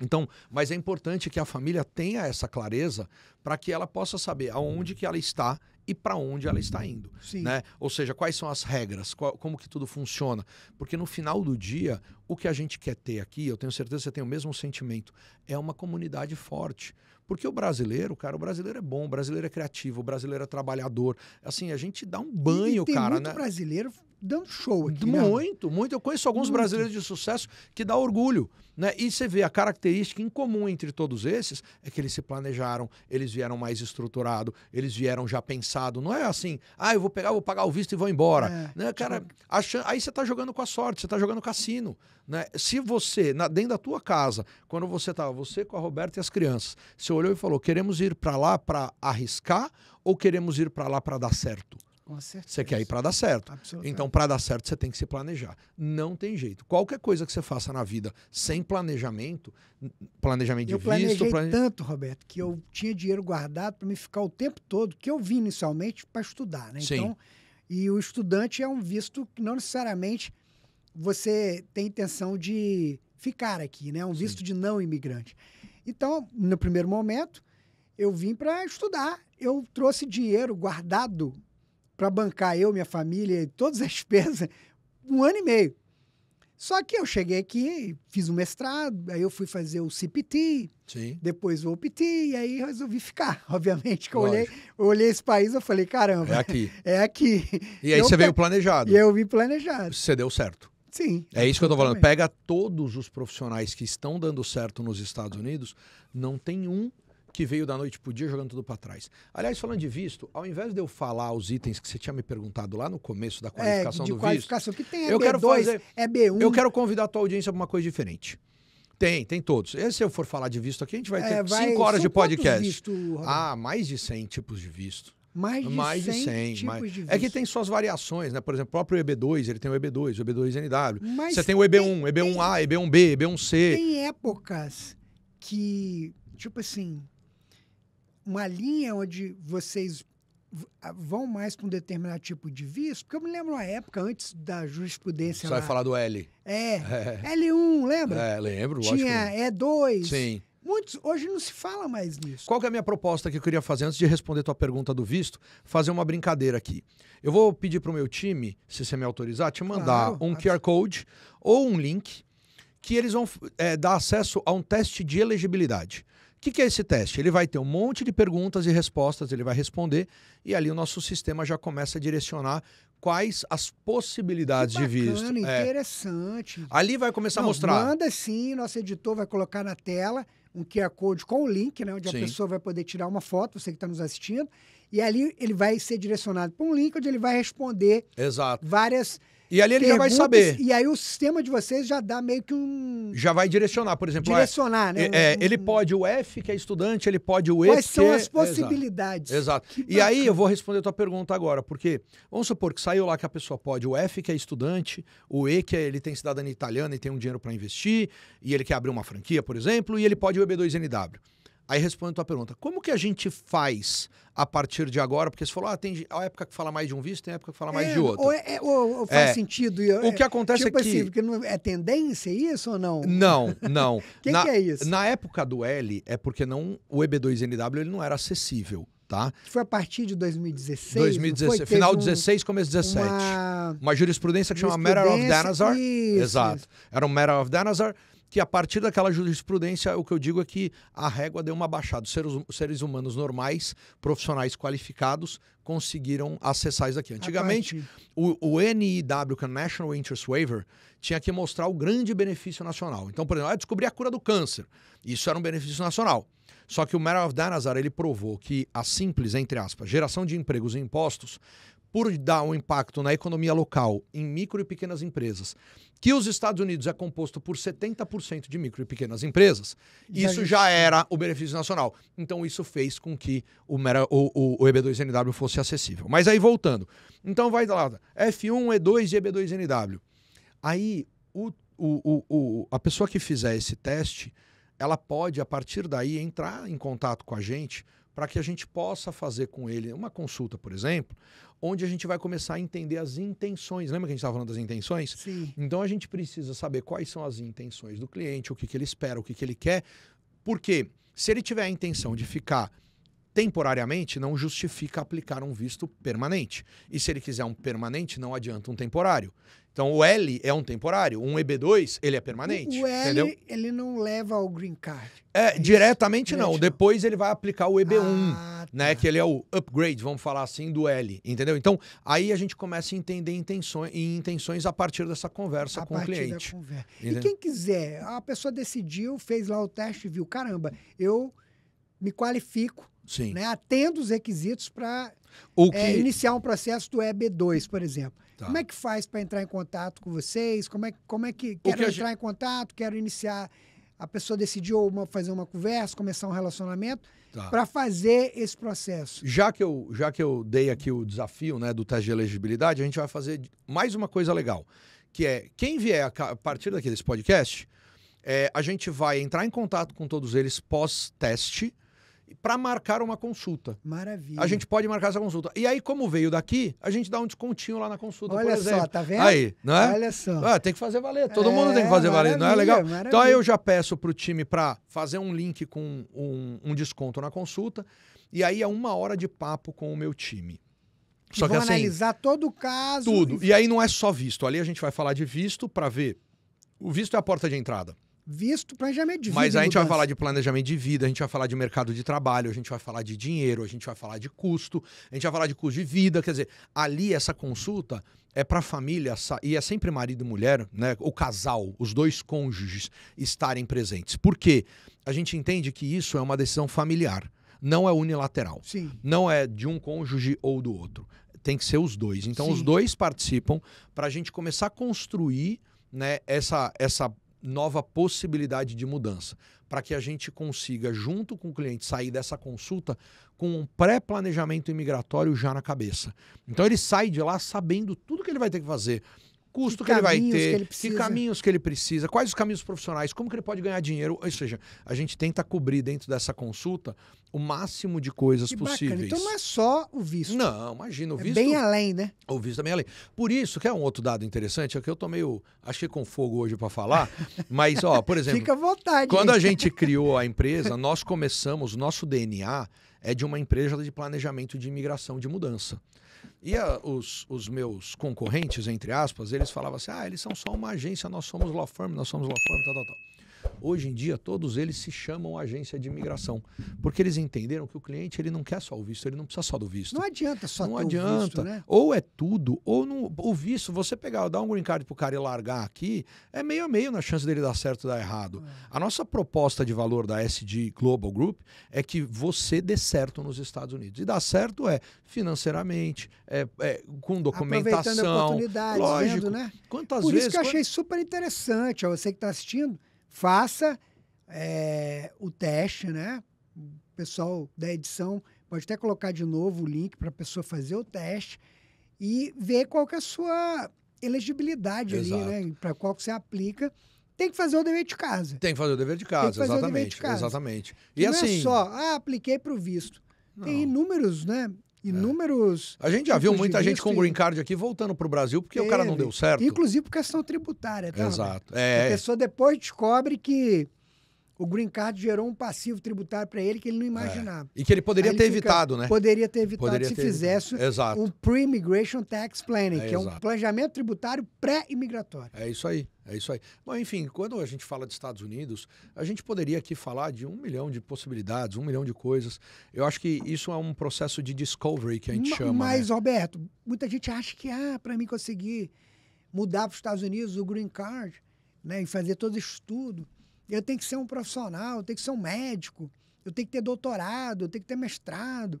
Então, mas é importante que a família tenha essa clareza para que ela possa saber aonde que ela está e para onde ela está indo, Sim. né? Ou seja, quais são as regras, qual, como que tudo funciona? Porque no final do dia, o que a gente quer ter aqui, eu tenho certeza que você tem o mesmo sentimento, é uma comunidade forte. Porque o brasileiro, cara, o brasileiro é bom, o brasileiro é criativo, o brasileiro é trabalhador. Assim, a gente dá um banho, e tem cara, muito né? brasileiro dando show aqui. Né? Muito, muito. Eu conheço alguns muito. brasileiros de sucesso que dá orgulho. Né? E você vê a característica em comum entre todos esses é que eles se planejaram, eles vieram mais estruturado, eles vieram já pensado. Não é assim, ah, eu vou pegar, vou pagar o visto e vou embora. É, né, cara, tipo... achando, aí você está jogando com a sorte, você está jogando cassino. Né? Se você, na, dentro da tua casa, quando você estava, você com a Roberta e as crianças, você olhou e falou: queremos ir para lá para arriscar ou queremos ir para lá para dar certo? Você quer ir para dar certo. Então, para dar certo, você tem que se planejar. Não tem jeito. Qualquer coisa que você faça na vida sem planejamento, planejamento eu de planejei visto... Eu plane... tanto, Roberto, que eu tinha dinheiro guardado para me ficar o tempo todo, que eu vim inicialmente para estudar. Né? Sim. Então, e o estudante é um visto que não necessariamente você tem intenção de ficar aqui, né? É um visto Sim. de não imigrante. Então, no primeiro momento, eu vim para estudar. Eu trouxe dinheiro guardado para bancar eu, minha família e todas as despesas, um ano e meio. Só que eu cheguei aqui, fiz um mestrado, aí eu fui fazer o CPT, Sim. depois o OPT, e aí resolvi ficar. Obviamente que eu olhei, eu olhei, esse país eu falei, caramba, é aqui. É aqui. E aí eu você veio planejado. E eu vim planejado. Você deu certo. Sim. É isso que eu tô falando. Pega todos os profissionais que estão dando certo nos Estados Unidos, não tem um que veio da noite para o dia jogando tudo para trás. Aliás, falando de visto, ao invés de eu falar os itens que você tinha me perguntado lá no começo da é, qualificação é, de do qualificação, visto, que tem é eu B2, quero fazer, é B1. Eu quero convidar a tua audiência para uma coisa diferente. Tem, tem todos. E se eu for falar de visto aqui, a gente vai é, ter 5 horas de podcast. Visto, ah, mais de 100 tipos de visto. Mais de mais 100, 100 tipos mais... de visto. É que tem suas variações, né? Por exemplo, o próprio EB2, ele tem o EB2, o EB2NW. Mas Você tem o EB1, tem, EB1A, EB1B, EB1C. Tem épocas que, tipo assim, uma linha onde vocês vão mais para um determinado tipo de vício, porque eu me lembro uma época antes da jurisprudência. Você lá, vai falar do L. É, é. L1, lembra? É, lembro, Tinha E2. Sim. Muitos, hoje não se fala mais nisso. Qual é a minha proposta que eu queria fazer antes de responder tua pergunta do visto? Fazer uma brincadeira aqui. Eu vou pedir para o meu time, se você me autorizar, te mandar claro, um QR Code ou um link que eles vão é, dar acesso a um teste de elegibilidade que, que é esse teste? Ele vai ter um monte de perguntas e respostas, ele vai responder, e ali o nosso sistema já começa a direcionar quais as possibilidades bacana, de visto. É. interessante. É. Ali vai começar Não, a mostrar. Manda sim, nosso editor vai colocar na tela um QR Code com o link, né? Onde sim. a pessoa vai poder tirar uma foto, você que está nos assistindo. E ali ele vai ser direcionado para um link onde ele vai responder Exato. várias perguntas e ali ele já vai saber. E aí o sistema de vocês já dá meio que um. Já vai direcionar, por exemplo. Direcionar, é, né? É, um, ele pode o F, que é estudante, ele pode o E. Quais são as possibilidades? Exato. Exato. E aí eu vou responder a tua pergunta agora, porque vamos supor que saiu lá que a pessoa pode o F, que é estudante, o E, que é, ele tem cidadania italiana e tem um dinheiro para investir, e ele quer abrir uma franquia, por exemplo, e ele pode o EB2NW. Aí respondo a tua pergunta. Como que a gente faz a partir de agora? Porque você falou, ah, tem a época que fala mais de um visto, tem a época que fala mais é, de outro. Ou, é, é, ou, ou faz é, sentido. O que é, acontece tipo é que... Assim, não, é tendência isso ou não? Não, não. O que, que, é isso? Na época do L, é porque não o EB2NW ele não era acessível. Tá? Foi a partir de 2016. 2016 final um, 16, começo 17. Uma, uma jurisprudência que chama Matter of Danazar. Exato. Era um Matter of Danazar que a partir daquela jurisprudência, o que eu digo é que a régua deu uma baixada. Os seres, hum, seres humanos normais, profissionais qualificados, conseguiram acessar isso aqui. Antigamente, o, o NIW, que é National Interest Waiver, tinha que mostrar o grande benefício nacional. Então, por exemplo, eu ah, descobrir a cura do câncer. Isso era um benefício nacional. Só que o Matter of Danazar, ele provou que a simples, entre aspas, geração de empregos e impostos por dar um impacto na economia local em micro e pequenas empresas, que os Estados Unidos é composto por 70% de micro e pequenas empresas, isso gente... já era o benefício nacional. Então isso fez com que o, o, o EB2NW fosse acessível. Mas aí voltando, então vai lá, F1, E2 e EB2NW. Aí o, o, a pessoa que fizer esse teste, ela pode, a partir daí, entrar em contato com a gente para que a gente possa fazer com ele uma consulta, por exemplo, onde a gente vai começar a entender as intenções. Lembra que a gente estava falando das intenções? Sim. Então a gente precisa saber quais são as intenções do cliente, o que, que ele espera, o que, que ele quer, porque se ele tiver a intenção de ficar temporariamente não justifica aplicar um visto permanente. E se ele quiser um permanente, não adianta um temporário. Então o L é um temporário, um EB2 ele é permanente. O L entendeu? ele não leva ao green card. É, é diretamente não. Depois ele vai aplicar o EB1, ah, né? Tá. Que ele é o upgrade, vamos falar assim, do L, entendeu? Então aí a gente começa a entender intenções, intenções a partir dessa conversa a com o cliente. Da conversa. E quem quiser, a pessoa decidiu, fez lá o teste, viu, caramba, eu me qualifico Sim. Né, os requisitos para é, que... é, iniciar um processo do EB2, por exemplo. Tá. Como é que faz para entrar em contato com vocês? Como é, como é que. Quero que entrar gente... em contato, quero iniciar. A pessoa decidiu uma, fazer uma conversa, começar um relacionamento, tá. para fazer esse processo. Já que, eu, já que eu dei aqui o desafio né, do teste de elegibilidade, a gente vai fazer mais uma coisa legal, que é quem vier a, partir daqui desse podcast, é, a gente vai entrar em contato com todos eles pós-teste para marcar uma consulta. Maravilha. A gente pode marcar essa consulta. E aí, como veio daqui, a gente dá um descontinho lá na consulta, Olha só, tá vendo? Aí, né? Olha só. Ah, tem que fazer valer. Todo é, mundo tem que fazer é, valer, não é legal? Maravilha. Então aí eu já peço pro time para fazer um link com um, um, desconto na consulta. E aí é uma hora de papo com o meu time. Só que assim, analisar todo o caso. Tudo. E aí não é só visto. Ali a gente vai falar de visto para ver. O visto é a porta de entrada visto planejamento de vida. Mas a gente vai falar de planejamento de vida, a gente vai falar de mercado de trabalho, a gente vai falar de dinheiro, a gente vai falar de custo, a gente vai falar de custo de vida. Quer dizer, ali essa consulta é para a família, e é sempre marido e mulher, né? o casal, os dois cônjuges estarem presentes. Por quê? A gente entende que isso é uma decisão familiar. Não é unilateral. Sim. Não é de um cônjuge ou do outro. Tem que ser os dois. Então, Sim. os dois participam para a gente começar a construir né, essa, essa nova possibilidade de mudança, para que a gente consiga, junto com o cliente, sair dessa consulta com um pré-planejamento imigratório já na cabeça. Então ele sai de lá sabendo tudo que ele vai ter que fazer custo que, que ele vai ter, que, que, caminhos que ele precisa, quais os caminhos profissionais, como que ele pode ganhar dinheiro. Ou seja, a gente tenta cobrir dentro dessa consulta o máximo de coisas que possíveis. Bacana. Então não é só o visto. Não, imagina, o é visto. É bem além, né? O visto é bem além. Por isso, que é um outro dado interessante, é que eu tô meio. Achei com fogo hoje para falar, mas, ó, por exemplo. Fica à vontade. Quando a gente criou a empresa, nós começamos, nosso DNA é de uma empresa de planejamento de imigração de mudança. E a, ah, os, os, meus concorrentes, entre aspas, eles falavam assim: ah, eles são só uma agência, nós somos law firm, nós somos law firm, tal, tal, tal. Hoje em dia, todos eles se chamam agência de imigração, porque eles entenderam que o cliente ele não quer só o visto, ele não precisa só do visto. Não adianta só não adianta. Visto, né? Ou é tudo, ou não, o visto, você pegar, dar um green card pro cara e largar aqui, é meio a meio na chance dele dar certo ou dar errado. É. A nossa proposta de valor da SD Global Group é que você dê certo nos Estados Unidos. E dar certo é financeiramente, é, é com documentação. Aproveitando lógico. Vendo, né? Quantas Por vezes, isso que eu achei super interessante, você que está assistindo, faça é, o teste, né? O pessoal da edição pode até colocar de novo o link para a pessoa fazer o teste e ver qual que é a sua elegibilidade Exato. ali, né? Para qual que você aplica. Tem que fazer o dever de casa. Tem que fazer o dever de casa, exatamente. De casa. Exatamente. E assim. Não é assim só, ah, apliquei para o visto. Não. Tem inúmeros, né? inúmeros. A gente já viu muita gente com green card aqui voltando para o Brasil porque teve. o cara não deu certo. Inclusive por questão tributária, tá? Exato. É. A pessoa depois descobre que o green card gerou um passivo tributário para ele que ele não imaginava. É. E que ele poderia ele ter fica, evitado, né? Poderia ter evitado poderia se ter fizesse evitado. um pre-immigration tax planning, é, que é exato. um planejamento tributário pré-imigratório. É isso aí, é isso aí. Bom, enfim, quando a gente fala de Estados Unidos, a gente poderia aqui falar de um milhão de possibilidades, um milhão de coisas. Eu acho que isso é um processo de discovery que a gente Ma chama. Né? Mas, né? Roberto, muita gente acha que, ah, para mim conseguir mudar para os Estados Unidos o green card, né, e fazer todo estudo eu tenho que ser um profissional, eu tenho que ser um médico, eu tenho que ter doutorado, eu tenho que ter mestrado,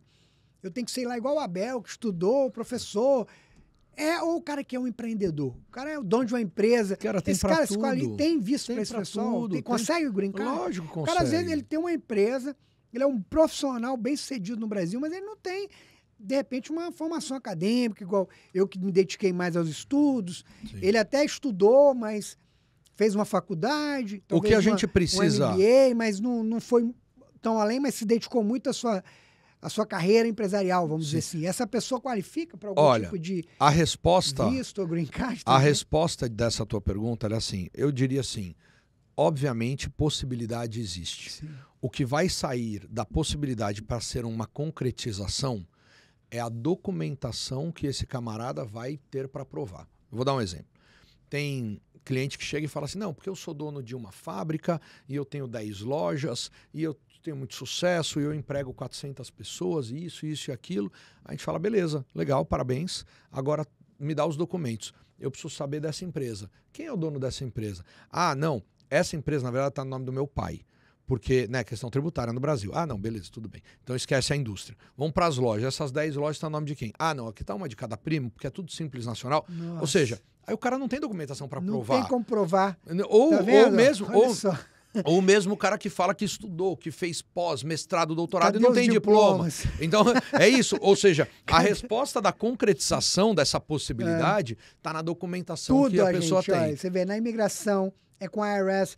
eu tenho que ser lá igual o Abel, que estudou, professor. É ou o cara que é um empreendedor, o cara é o dono de uma empresa. Cara, tem esse cara tudo. Escolhe, tem visto para esse pessoal, tudo, tem, consegue o Lógico, consegue. O cara, às vezes, ele tem uma empresa, ele é um profissional bem sucedido no Brasil, mas ele não tem de repente, uma formação acadêmica, igual eu que me dediquei mais aos estudos. Sim. Ele até estudou, mas fez uma faculdade. O que a gente precisa. Um MBA, mas não, não foi tão além, mas se dedicou muito à sua, à sua carreira empresarial, vamos Sim. dizer assim. Essa pessoa qualifica para algum Olha, tipo de. A resposta. Visto, green card, a resposta dessa tua pergunta é assim: eu diria assim. Obviamente, possibilidade existe. Sim. O que vai sair da possibilidade para ser uma concretização é a documentação que esse camarada vai ter para provar. vou dar um exemplo. Tem cliente que chega e fala assim: não, porque eu sou dono de uma fábrica e eu tenho 10 lojas e eu tenho muito sucesso e eu emprego 400 pessoas, isso, isso e aquilo. A gente fala: beleza, legal, parabéns. Agora me dá os documentos. Eu preciso saber dessa empresa. Quem é o dono dessa empresa? Ah, não, essa empresa na verdade está no nome do meu pai. Porque, né, questão tributária no Brasil. Ah, não, beleza, tudo bem. Então esquece a indústria. Vamos para as lojas. Essas 10 lojas estão tá no nome de quem? Ah, não, aqui está uma de cada primo, porque é tudo simples nacional. Nossa. Ou seja, aí o cara não tem documentação para provar. Não tem como provar. Ou, tá ou mesmo. Olha ou, só. Ou mesmo o cara que fala que estudou, que fez pós, mestrado, doutorado Cadê e não tem diploma. Então, é isso. Ou seja, a resposta da concretização dessa possibilidade está é. Tá na documentação Tudo que a, a pessoa gente, tem. Olha, você vê, na imigração, é com a IRS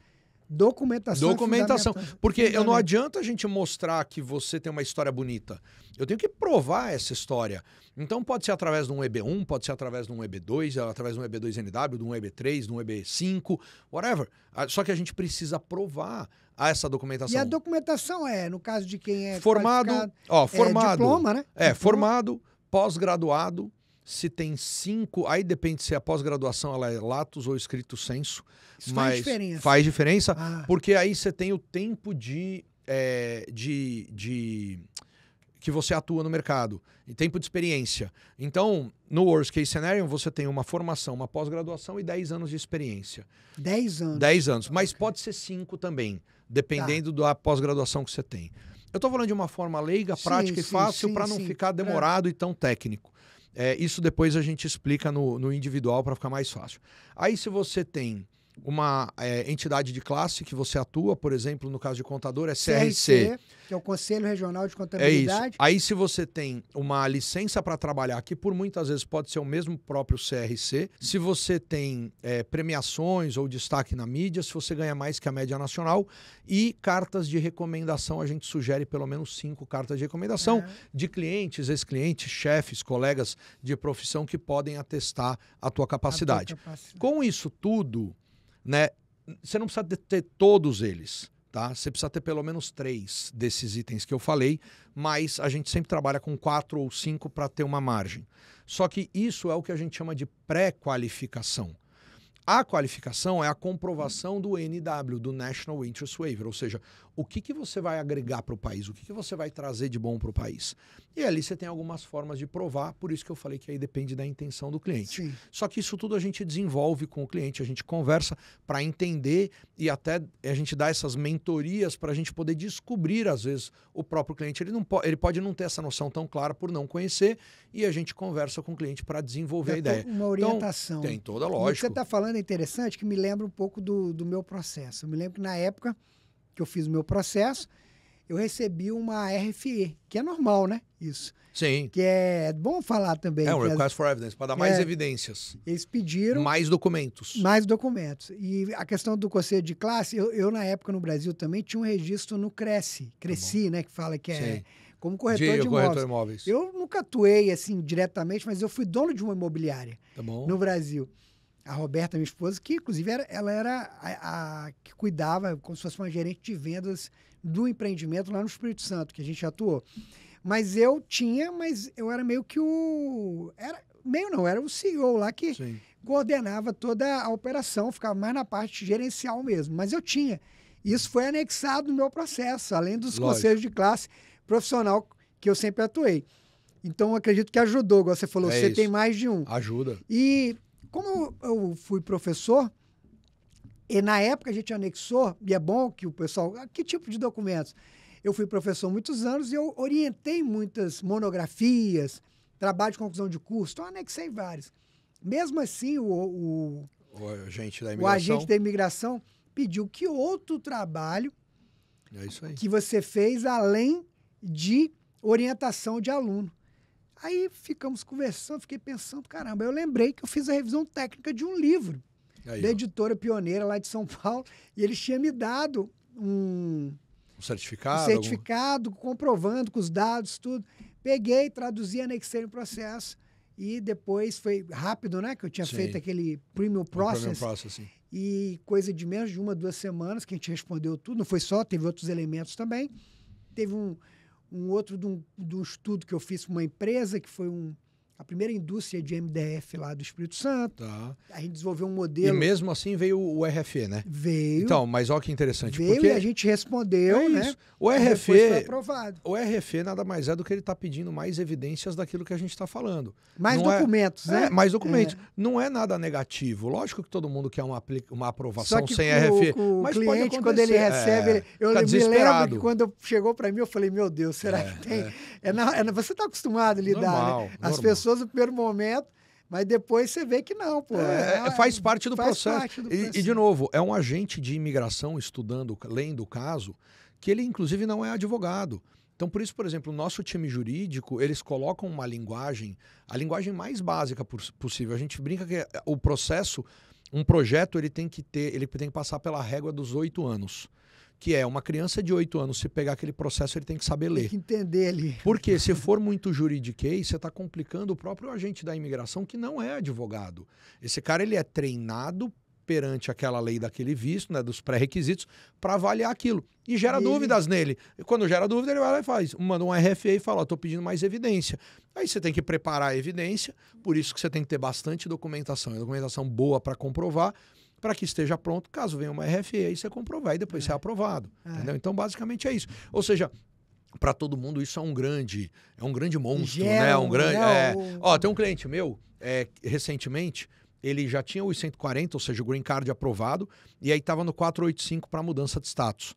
Documentação. Documentação. Porque eu não adianta a gente mostrar que você tem uma história bonita. Eu tenho que provar essa história. Então pode ser através de um EB1, pode ser através de um EB2, através de um EB2NW, de um EB3, de um EB5, whatever. Ah, só que a gente precisa provar essa documentação. E a documentação é, no caso de quem é formado, ó, é formado, é, diploma, né? É, diploma. formado, pós-graduado, se tem cinco, aí depende se é pós-graduação ela é latus ou escrito senso. Isso mas faz diferença. Faz diferença, ah. porque aí você tem o tempo de, é, de, de que você atua no mercado e tempo de experiência. Então, no worst case scenario, você tem uma formação, uma pós-graduação e 10 anos de experiência. 10 anos. 10 anos, mas okay. pode ser 5 também, dependendo tá. da pós-graduação que você tem. Eu estou falando de uma forma leiga, sim, prática sim, e fácil para não ficar demorado é. e tão técnico. É, isso depois a gente explica no, no individual para ficar mais fácil. Aí, se você tem uma é, entidade de classe que você atua, por exemplo, no caso de contador, é CRC. CRC que é o Conselho Regional de Contabilidade. É isso. Aí, se você tem uma licença para trabalhar, que por muitas vezes pode ser o mesmo próprio CRC, se você tem é, premiações ou destaque na mídia, se você ganha mais que a média nacional, e cartas de recomendação, a gente sugere pelo menos cinco cartas de recomendação é. de clientes, ex-clientes, chefes, colegas de profissão que podem atestar a tua capacidade. A tua capacidade. Com isso tudo, né? Você não precisa ter todos eles, tá? Você precisa ter pelo menos três desses itens que eu falei, mas a gente sempre trabalha com quatro ou cinco para ter uma margem. Só que isso é o que a gente chama de pré-qualificação. A qualificação é a comprovação do NW, do National Interest Waiver, ou seja, o que, que você vai agregar para o país, o que, que você vai trazer de bom para o país. E ali você tem algumas formas de provar, por isso que eu falei que aí depende da intenção do cliente. Sim. Só que isso tudo a gente desenvolve com o cliente, a gente conversa para entender e até a gente dá essas mentorias para a gente poder descobrir, às vezes, o próprio cliente. Ele, não po ele pode não ter essa noção tão clara por não conhecer e a gente conversa com o cliente para desenvolver a ideia. Uma então, orientação. Então, tem toda a lógica. O que você está falando é interessante, que me lembra um pouco do, do meu processo. Eu me lembro que na época que eu fiz o meu processo, eu recebi uma RFE, que é normal, né? Isso. Sim. Que é bom falar também. É um request as, for evidence, para dar mais é, evidências. Eles pediram. Mais documentos. Mais documentos. E a questão do conselho de classe, eu, eu na época no Brasil também tinha um registro no Cresce, tá Cresci, tá né? Que fala que é. Sim. Como corretor de, de imóveis. corretor imóveis. Eu nunca atuei assim diretamente, mas eu fui dono de uma imobiliária tá no Brasil a Roberta, minha esposa, que inclusive era, ela era a, a, que cuidava, como se fosse uma gerente de vendas do empreendimento lá no Espírito Santo, que a gente atuou. Mas eu tinha, mas eu era meio que o. Era, meio não, era o CEO lá que Sim. coordenava toda a operação, ficava mais na parte gerencial mesmo. Mas eu tinha. Isso foi anexado no meu processo, além dos Lógico. conselhos de classe profissional que eu sempre atuei. Então, acredito que ajudou, igual você falou, é você isso. tem mais de um. Ajuda. E como eu fui professor, e na época a gente anexou, e é bom que o pessoal. Ah, que tipo de documentos? Eu fui professor muitos anos e eu orientei muitas monografias, trabalho de conclusão de curso, então anexei vários. Mesmo assim, o, o, o, agente, da o agente da imigração pediu que outro trabalho é que você fez além de orientação de aluno. Aí ficamos conversando, fiquei pensando, caramba, eu lembrei que eu fiz a revisão técnica de um livro Aí, da ó. editora pioneira lá de São Paulo, e eles tinham me dado um, um certificado, um certificado algum... comprovando com os dados, tudo. Peguei, traduzi, anexei no processo e depois foi rápido, né? Que eu tinha Sim. feito aquele premium process. Premium process e coisa de menos de uma, duas semanas que a gente respondeu tudo. Não foi só, teve outros elementos também. Teve um, um outro de um, de um estudo que eu fiz para uma empresa, que foi um, a primeira indústria de MDF lá do Espírito Santo. Tá. A gente desenvolveu um modelo. E mesmo assim veio o RFE, né? Veio. Então, mas olha que interessante. Veio porque... e a gente respondeu, é né? O RFE. Foi aprovado. O RFE nada mais é do que ele está pedindo mais evidências daquilo que a gente está falando. Mais Não é- documentos, é... né? É, mais documentos. É. Não é nada negativo. Lógico que todo mundo quer uma, aplica... uma aprovação sem o, RFE. O mas cliente, quando ele recebe, é, eu tá me lembro que quando chegou para mim, eu falei, meu Deus, será que tem? É, na, é na, você está acostumado a lidar. Né? Normal, né? As normal. pessoas, no primeiro momento, mas depois você vê que não, pô. É, é, é faz parte do faz processo. Parte do processo. E, e, de novo, é um agente de imigração estudando, lendo o caso, que ele, inclusive, não é advogado. Então, por isso, por exemplo, o nosso time jurídico, eles colocam uma linguagem, a linguagem mais básica possível. A gente brinca que o processo, um projeto, ele tem que ter, ele tem que passar pela régua dos oito anos que é uma criança de 8 anos, se pegar aquele processo, ele tem que saber ler. Tem que entender ali. Porque se for muito juridiquei, você está complicando o próprio agente da imigração, que não é advogado. Esse cara ele é treinado perante aquela lei daquele visto, né, dos pré-requisitos, para avaliar aquilo. E gera dúvidas nele. E quando gera dúvida, ele vai lá e faz, manda um RFA e fala, estou pedindo mais evidência. Aí você tem que preparar a evidência, por isso que você tem que ter bastante documentação, é documentação boa para comprovar, para que esteja pronto, caso venha uma RFE, aí você comprovar e depois é. ser aprovado. É. Entendeu? Então, basicamente é isso. Ou seja, para todo mundo isso é um grande, é um grande monstro, Gelo, é né? É um grande, é... é. Ó, tem um cliente meu, é, recentemente, ele já tinha os 140, ou seja, o green card aprovado, e aí estava no 485 para mudança de status.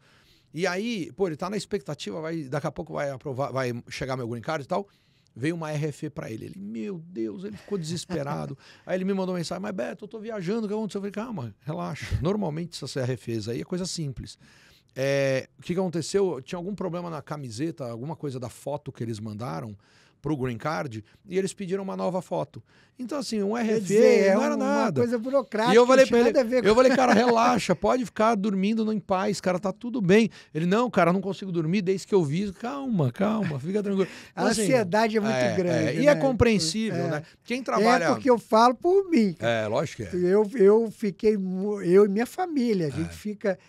E aí, pô, ele tá na expectativa, vai, daqui a pouco vai aprovar, vai chegar meu green card e tal. Veio uma RFE para ele. Ele, meu Deus, ele ficou desesperado. aí ele me mandou uma mensagem: Mas Beto, eu tô viajando, o que aconteceu? Eu falei: Calma, relaxa. Normalmente essas RFEs aí é coisa simples. É, o que aconteceu? Tinha algum problema na camiseta, alguma coisa da foto que eles mandaram para o green card e eles pediram uma nova foto. Então, assim, um RFE dizer, é não era nada. coisa burocrática. E eu falei para ele, com... eu falei, cara, relaxa, pode ficar dormindo em paz, cara, tá tudo bem. Ele, não, cara, não consigo dormir desde que eu vi. Calma, calma, fica tranquilo. Então, a assim, ansiedade é muito é, é grande. É, e né? é compreensível, é. né? Quem trabalha... É porque eu falo por mim. É, lógico que é. Eu, eu fiquei, eu e minha família, a gente é. fica...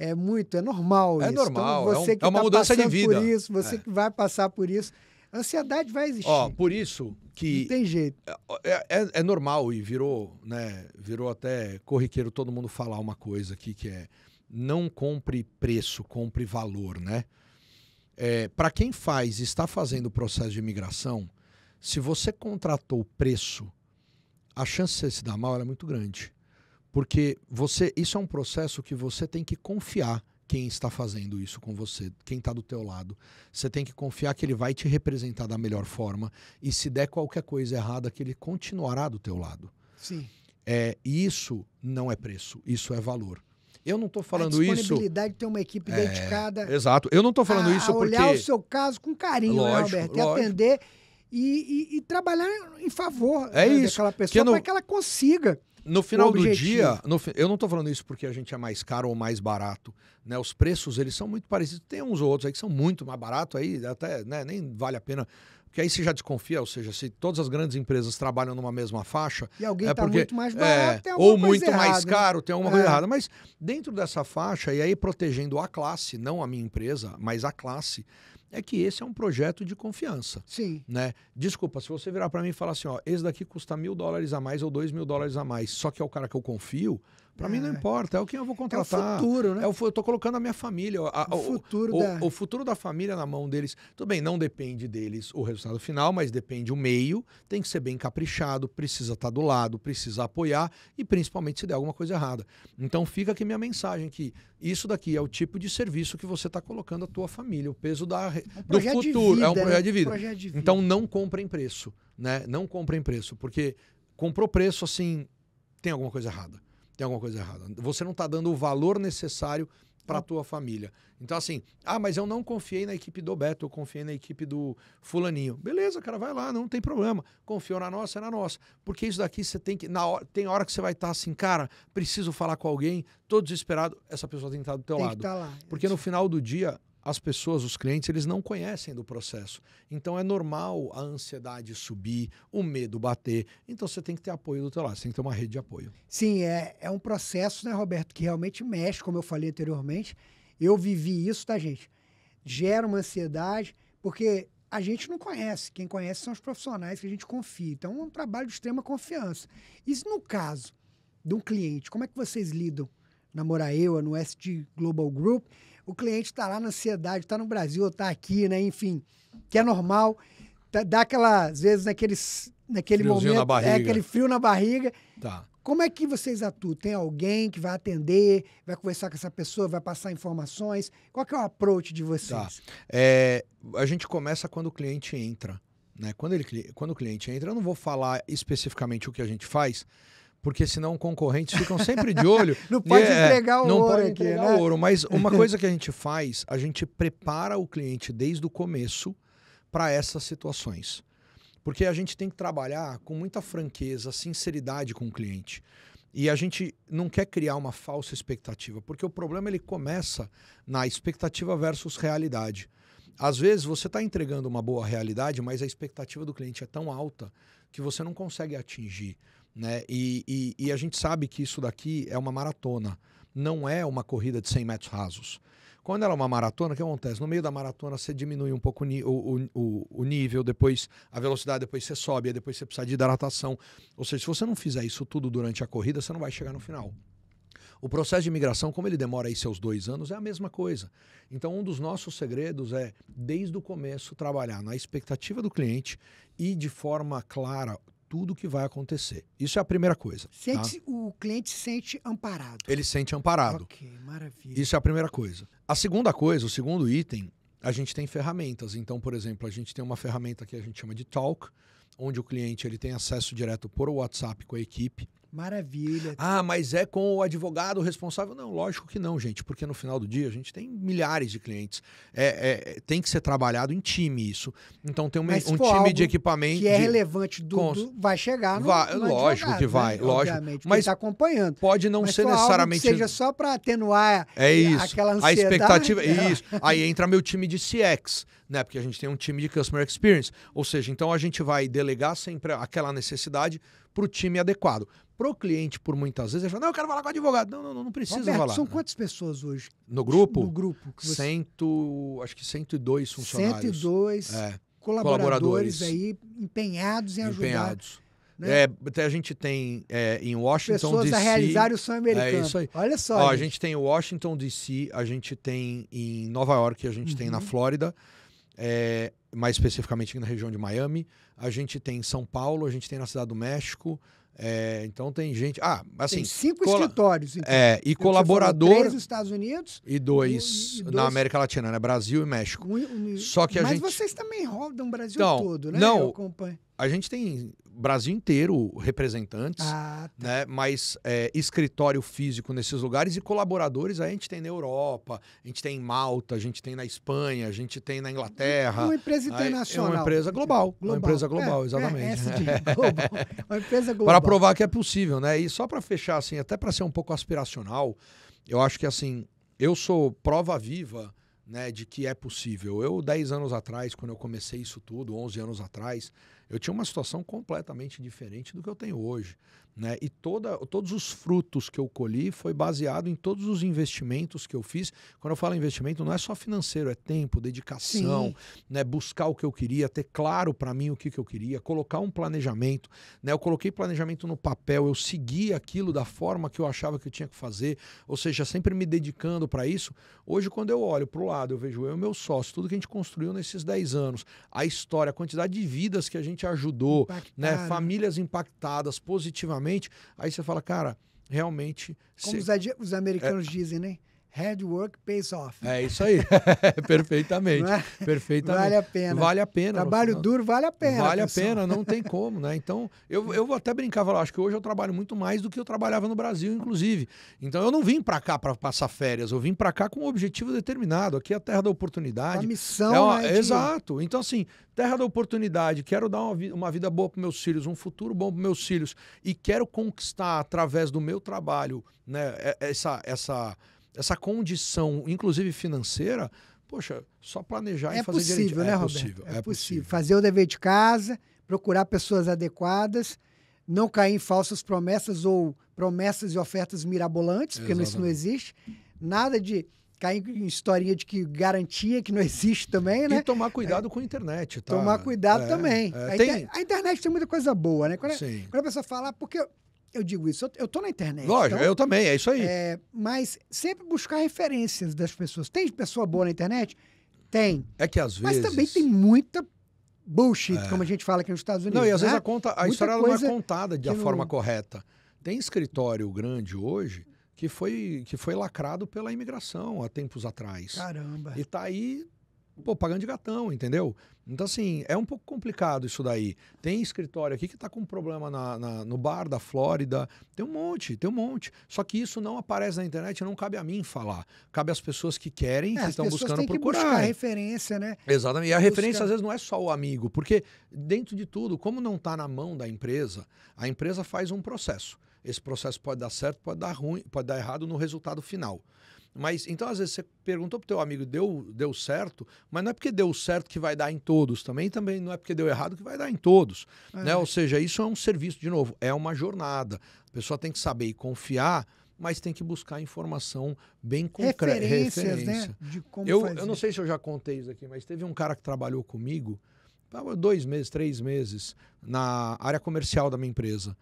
É muito, é normal é isso. Normal, então, você é um, é uma tá mudança de vida. Por isso, você que vai passar por isso, Ansiedade vai existir. Ó, por isso que. Não tem jeito. É, é, é, é, normal e virou, né? Virou até corriqueiro todo mundo falar uma coisa aqui que é: não compre preço, compre valor, né? É, Para quem faz e está fazendo o processo de imigração, se você contratou preço, a chance de você se dar mal é muito grande. Porque você, isso é um processo que você tem que confiar quem está fazendo isso com você, quem está do teu lado. Você tem que confiar que ele vai te representar da melhor forma e se der qualquer coisa errada, que ele continuará do teu lado. Sim. É, isso não é preço, isso é valor. Eu não estou falando isso. A disponibilidade isso... de ter uma equipe é, dedicada. Exato. Eu não estou falando a, isso porque. Olhar o seu caso com carinho, né, lógico, né, Roberto? E atender e, e, e, trabalhar em favor é né, isso. daquela pessoa para que ela consiga no final do dia, no, eu não estou falando isso porque a gente é mais caro ou mais barato, né? Os preços eles são muito parecidos. Tem uns ou outros aí que são muito mais barato aí, até né, nem vale a pena. Porque aí você já desconfia, ou seja, se todas as grandes empresas trabalham numa mesma faixa. E alguém está é muito mais barato, é, tem Ou muito errada, mais caro, tem alguma é. coisa errada. Mas dentro dessa faixa, e aí protegendo a classe, não a minha empresa, mas a classe, é que esse é um projeto de confiança. Sim. Né? Desculpa, se você virar para mim e falar assim, ó, esse daqui custa mil dólares a mais ou dois mil dólares a mais, só que é o cara que eu confio, para é. mim não é. importa, é o que eu vou contratar. É o futuro, né? É o, eu tô colocando a minha família. A, o, futuro o, da... o, o futuro da família na mão deles. Tudo bem, não depende deles o resultado final, mas depende o meio. Tem que ser bem caprichado, precisa estar tá do lado, precisa apoiar e principalmente se der alguma coisa errada. Então fica aqui minha mensagem que isso daqui é o tipo de serviço que você está colocando a tua família, o peso da, é um do futuro. Vida, é um projeto, né? de vida. Um projeto de né? vida. Então não comprem preço, né? Não comprem preço, porque comprou preço assim, tem alguma coisa errada tem alguma coisa errada. Você não está dando o valor necessário para a tua família. Então, assim, ah, mas eu não confiei na equipe do Beto, eu confiei na equipe do fulaninho. Beleza, cara, vai lá, não tem problema. Confiou na nossa, é na nossa. Porque isso daqui você tem que. Na hora, tem hora que você vai estar tá assim, cara, preciso falar com alguém, tô desesperado, essa pessoa tem que estar tá do teu tem lado. Que tá lá. Porque no final do dia, as pessoas, os clientes, eles não conhecem do processo. Então é normal a ansiedade subir, o medo bater. Então você tem que ter apoio do teu lado, você tem que ter uma rede de apoio. Sim, é, é um processo, né, Roberto, que realmente mexe, como eu falei anteriormente. Eu vivi isso, tá, gente? Gera uma ansiedade, porque a gente não conhece. Quem conhece são os profissionais que a gente confia. Então é um trabalho de extrema confiança. E no caso de um cliente, como é que vocês lidam na Moraeua, no SG Global Group, o cliente está lá na ansiedade, está no Brasil, está aqui, né? Enfim, que é normal. Tá, dá aquela, às vezes, naqueles, naquele Friozinho momento, na é aquele frio na barriga. Tá. Como é que vocês atuam? Tem alguém que vai atender, vai conversar com essa pessoa, vai passar informações? Qual é o approach de vocês? Tá. É, a gente começa quando o cliente entra. Né? Quando, ele, quando o cliente entra, eu não vou falar especificamente o que a gente faz, porque senão concorrentes ficam sempre de olho. não pode é, entregar o não ouro pode entregar né? ouro, mas uma coisa que a gente faz, a gente prepara o cliente desde o começo para essas situações. Porque a gente tem que trabalhar com muita franqueza, sinceridade com o cliente. E a gente não quer criar uma falsa expectativa, porque o problema ele começa na expectativa versus realidade. Às vezes você está entregando uma boa realidade, mas a expectativa do cliente é tão alta que você não consegue atingir. Né? E, e, e, a gente sabe que isso daqui é uma maratona, não é uma corrida de 100 metros rasos. Quando ela é uma maratona, o que acontece? No meio da maratona você diminui um pouco o, o, o nível, depois a velocidade, depois você sobe, depois você precisa de hidratação. Ou seja, se você não fizer isso tudo durante a corrida, você não vai chegar no final. O processo de imigração, como ele demora aí seus dois anos, é a mesma coisa. Então, um dos nossos segredos é, desde o começo, trabalhar na expectativa do cliente e de forma clara tudo que vai acontecer. Isso é a primeira coisa. Sente, tá? O cliente se sente amparado. Ele sente amparado. Ok, maravilha. Isso é a primeira coisa. A segunda coisa, o segundo item, a gente tem ferramentas. Então, por exemplo, a gente tem uma ferramenta que a gente chama de Talk, onde o cliente ele tem acesso direto por WhatsApp com a equipe. Maravilha. Ah, mas é com o advogado responsável? Não, lógico que não, gente, porque no final do dia a gente tem milhares de clientes. É, é tem que ser trabalhado em time isso. Então tem um, um time de equipamento. Que é de... relevante, do, do, vai chegar no, vai, no Lógico que né? vai, né? lógico. mas está acompanhando. Pode não mas ser necessariamente. Que seja só para atenuar é isso, aquela ansiedade. A expectativa. É isso. Aí entra meu time de CX né? Porque a gente tem um time de customer experience. Ou seja, então a gente vai delegar sempre aquela necessidade para o time adequado pro cliente, por muitas vezes, ele fala, não, eu quero falar com o advogado. Não, não, não, não precisa Roberto, falar. são quantas pessoas hoje? No grupo? No grupo. Você... Cento, acho que 102 funcionários. 102 é. colaboradores, colaboradores aí empenhados em ajudar. Empenhados. Né? É, a gente tem é, em Washington Pessoas DC. Pessoas a realizar o sonho americano. É isso aí. Olha só. Ó, gente. A gente tem Washington DC, a gente tem em Nova York, a gente uhum. tem na uhum. Flórida, é, mais especificamente na região de Miami, a gente tem em São Paulo, a gente tem na Cidade do México, é, então tem gente. Ah, assim. Tem cinco escritórios. Então. É, e colaborador. Três nos Estados Unidos. E dois, e, dois, na América Latina, né? Brasil e México. Um, um, Só que a mas gente. Mas vocês também rodam o Brasil então, todo, né? Não. A gente tem Brasil inteiro representantes, ah, tá. né? mas é, escritório físico nesses lugares e colaboradores a gente tem na Europa, a gente tem em Malta, a gente tem na Espanha, a gente tem na Inglaterra. Uma empresa internacional. É uma empresa global. É, é global. Uma empresa global, é, exatamente. É, global. Uma empresa global. para provar que é possível, né? E só para fechar, assim, até para ser um pouco aspiracional, eu acho que assim, eu sou prova viva né, de que é possível. Eu, 10 anos atrás, quando eu comecei isso tudo, 11 anos atrás, eu tinha uma situação completamente diferente do que eu tenho hoje. Né? E toda, todos os frutos que eu colhi foi baseado em todos os investimentos que eu fiz. Quando eu falo investimento, não é só financeiro, é tempo, dedicação, né? buscar o que eu queria, ter claro para mim o que, que eu queria, colocar um planejamento. Né? Eu coloquei planejamento no papel, eu segui aquilo da forma que eu achava que eu tinha que fazer, ou seja, sempre me dedicando para isso. Hoje, quando eu olho para o lado, eu vejo eu e meu sócio, tudo que a gente construiu nesses 10 anos, a história, a quantidade de vidas que a gente ajudou, né? famílias impactadas positivamente realmente, aí você fala, cara, realmente. Como os, os, americanos é, dizem, né? Hard work pays off. É isso aí. Perfeitamente. É? Perfeitamente. Vale a pena. Vale a pena. Trabalho duro vale a pena. Vale a pena, não tem como, né? Então, eu, eu até vou lá, acho que hoje eu trabalho muito mais do que eu trabalhava no Brasil, inclusive. Então, eu não vim para cá para passar férias, eu vim para cá com um objetivo determinado. Aqui é a terra da oportunidade. A missão, é uma... né, de... Exato. Então, assim, terra da oportunidade, quero dar uma, vida, uma vida boa para meus filhos, um futuro bom para meus filhos e quero conquistar através do meu trabalho, né, é, essa essa essa condição, inclusive financeira, poxa, só planejar é e fazer possível, direito. Né, é Roberto? possível, é, é possível. possível. Fazer o dever de casa, procurar pessoas adequadas, não cair em falsas promessas ou promessas e ofertas mirabolantes, Exatamente. porque isso não existe. Nada de cair em historinha de que garantia que não existe também, né? E tomar cuidado é, com a internet, tá? Tomar cuidado é, também. É, a, tem... a, internet tem muita coisa boa, né? Quando, a, quando a pessoa fala, ah, porque eu digo isso, eu estou na internet. Lógico, então, eu também, é isso aí. É, mas sempre buscar referências das pessoas. Tem pessoa boa na internet? Tem. É que às vezes. Mas também tem muita bullshit, é. como a gente fala aqui nos Estados Unidos. Não, e às né? vezes a, conta, a história não é contada de forma correta. Tem escritório grande hoje que foi, que foi lacrado pela imigração há tempos atrás. Caramba. E tá aí pô, pagando de gatão, entendeu? Então, assim, é um pouco complicado isso daí. Tem escritório aqui que está com problema na, na, no bar da Flórida, tem um monte, tem um monte. Só que isso não aparece na internet, não cabe a mim falar. Cabe às pessoas que querem, é, que estão buscando têm procurar. Que a referência, né? Exatamente. E a referência, às vezes, não é só o amigo, porque dentro de tudo, como não está na mão da empresa, a empresa faz um processo. Esse processo pode dar certo, pode dar ruim, pode dar errado no resultado final. Mas então, às vezes, você perguntou pro teu amigo, deu, deu certo, mas não é porque deu certo que vai dar em todos também, também não é porque deu errado que vai dar em todos. É. Né? Ou seja, isso é um serviço, de novo, é uma jornada. A pessoa tem que saber e confiar mas tem que buscar informação bem concreta. Referências, né? referência. né? De como eu, fazer. eu não sei se eu já contei isso aqui, mas teve um cara que trabalhou comigo dois meses, três meses, na área comercial da minha empresa.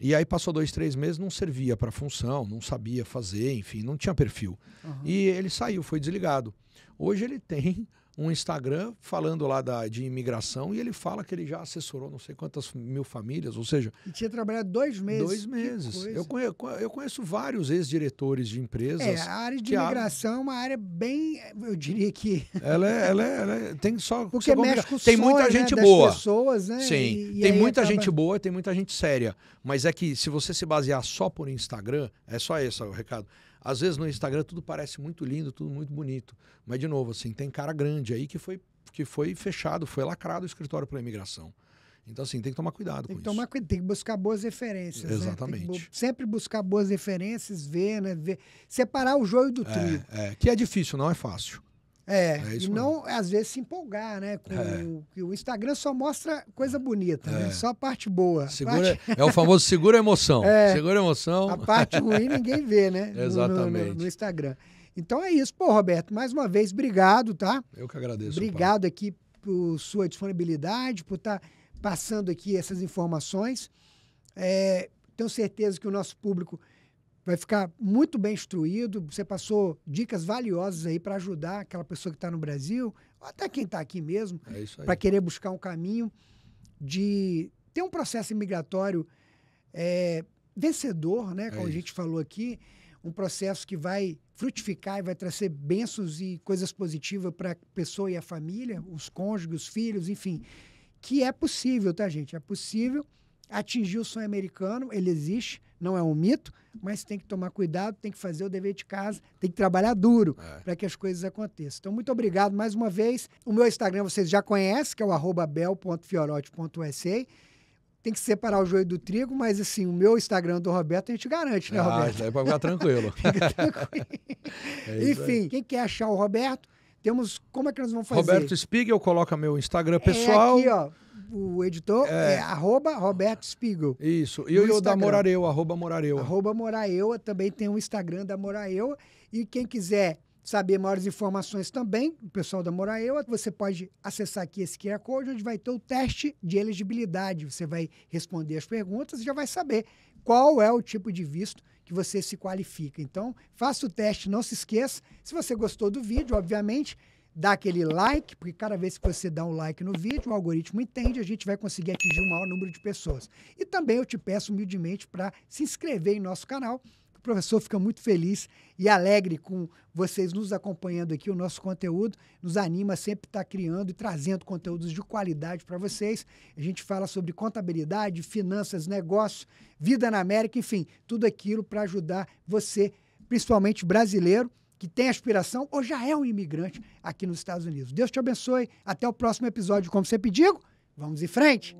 E aí passou dois, três meses, não servia para função, não sabia fazer, enfim, não tinha perfil. Uhum. E ele saiu, foi desligado. Hoje ele tem um Instagram falando lá da, de imigração e ele fala que ele já assessorou não sei quantas mil famílias, ou seja. E tinha trabalhado dois meses. Dois meses. Eu conheço, eu conheço vários ex-diretores de empresas. É, a área de imigração é uma área bem, eu diria que. Ela é. Ela é, ela é tem só. Porque mexe com tem muita né, gente boa. pessoas, né? Sim. E, e tem muita acaba... gente boa, tem muita gente séria. Mas é que se você se basear só por Instagram, é só esse o recado às vezes no Instagram tudo parece muito lindo, tudo muito bonito. Mas, de novo, assim, tem cara grande aí que foi, que foi fechado, foi lacrado o escritório para imigração. Então, assim, tem que tomar cuidado tem com tomar, isso. Tem que buscar boas referências. Né? Exatamente. Né? Que, sempre buscar boas referências, ver, né? Ver, separar o joio do é, trigo. é, que é difícil, não é fácil. É, é e não, às vezes, se empolgar, né? Com é. o, o, Instagram só mostra coisa bonita, né, é. né? Só a parte boa. Segura, parte... É o famoso segura emoção. É. Segura emoção. A parte ruim ninguém vê, né? Exatamente. No, no, no, Instagram. Então é isso. Pô, Roberto, mais uma vez, obrigado, tá? Eu que agradeço. Obrigado aqui por sua disponibilidade, por estar tá passando aqui essas informações. É, tenho certeza que o nosso público vai ficar muito bem instruído. Você passou dicas valiosas aí para ajudar aquela pessoa que está no Brasil, ou até quem está aqui mesmo, é para querer buscar um caminho de ter um processo imigratório é, vencedor, né? É como é a gente falou aqui, um processo que vai frutificar e vai trazer bênçãos e coisas positivas para a pessoa e a família, os cônjuges, os filhos, enfim. Que é possível, tá, gente? É possível atingiu o sonho americano, ele existe, não é um mito, mas tem que tomar cuidado, tem que fazer o dever de casa, tem que trabalhar duro é. para que as coisas aconteçam. Então, muito obrigado mais uma vez. O meu Instagram vocês já conhecem, que é o bel.fiorote.usa. Tem que separar o joio do trigo, mas assim, o meu Instagram do Roberto a gente garante, né, ah, Roberto? Ah, daí é para ficar tranquilo. Fica tranquilo. É Enfim, quem quer achar o Roberto, temos. Como é que nós vamos fazer? Roberto Spiegel coloca meu Instagram é pessoal. É aqui, ó o editor é, é arroba Roberto Spiegel. Isso. E o da Morareu, arroba Morareu. Arroba Moraeua, também tem o um Instagram da Moraeua. E quem quiser saber maiores informações também, o pessoal da Moraeua, você pode acessar aqui esse QR Code, onde vai ter o teste de elegibilidade. Você vai responder as perguntas e já vai saber qual é o tipo de visto que você se qualifica. Então, faça o teste, não se esqueça. Se você gostou do vídeo, obviamente, dá aquele like, porque cada vez que você dá um like no vídeo, o algoritmo entende, a gente vai conseguir atingir o um maior número de pessoas. E também eu te peço humildemente para se inscrever em nosso canal. O professor fica muito feliz e alegre com vocês nos acompanhando aqui, o nosso conteúdo. Nos anima sempre estar tá criando e trazendo conteúdos de qualidade para vocês. A gente fala sobre contabilidade, finanças, negócio, vida na América, enfim, tudo aquilo para ajudar você, principalmente brasileiro, que tem aspiração ou já é um imigrante aqui nos Estados Unidos. Deus te abençoe. Até o próximo episódio. Como você pediu. vamos em frente.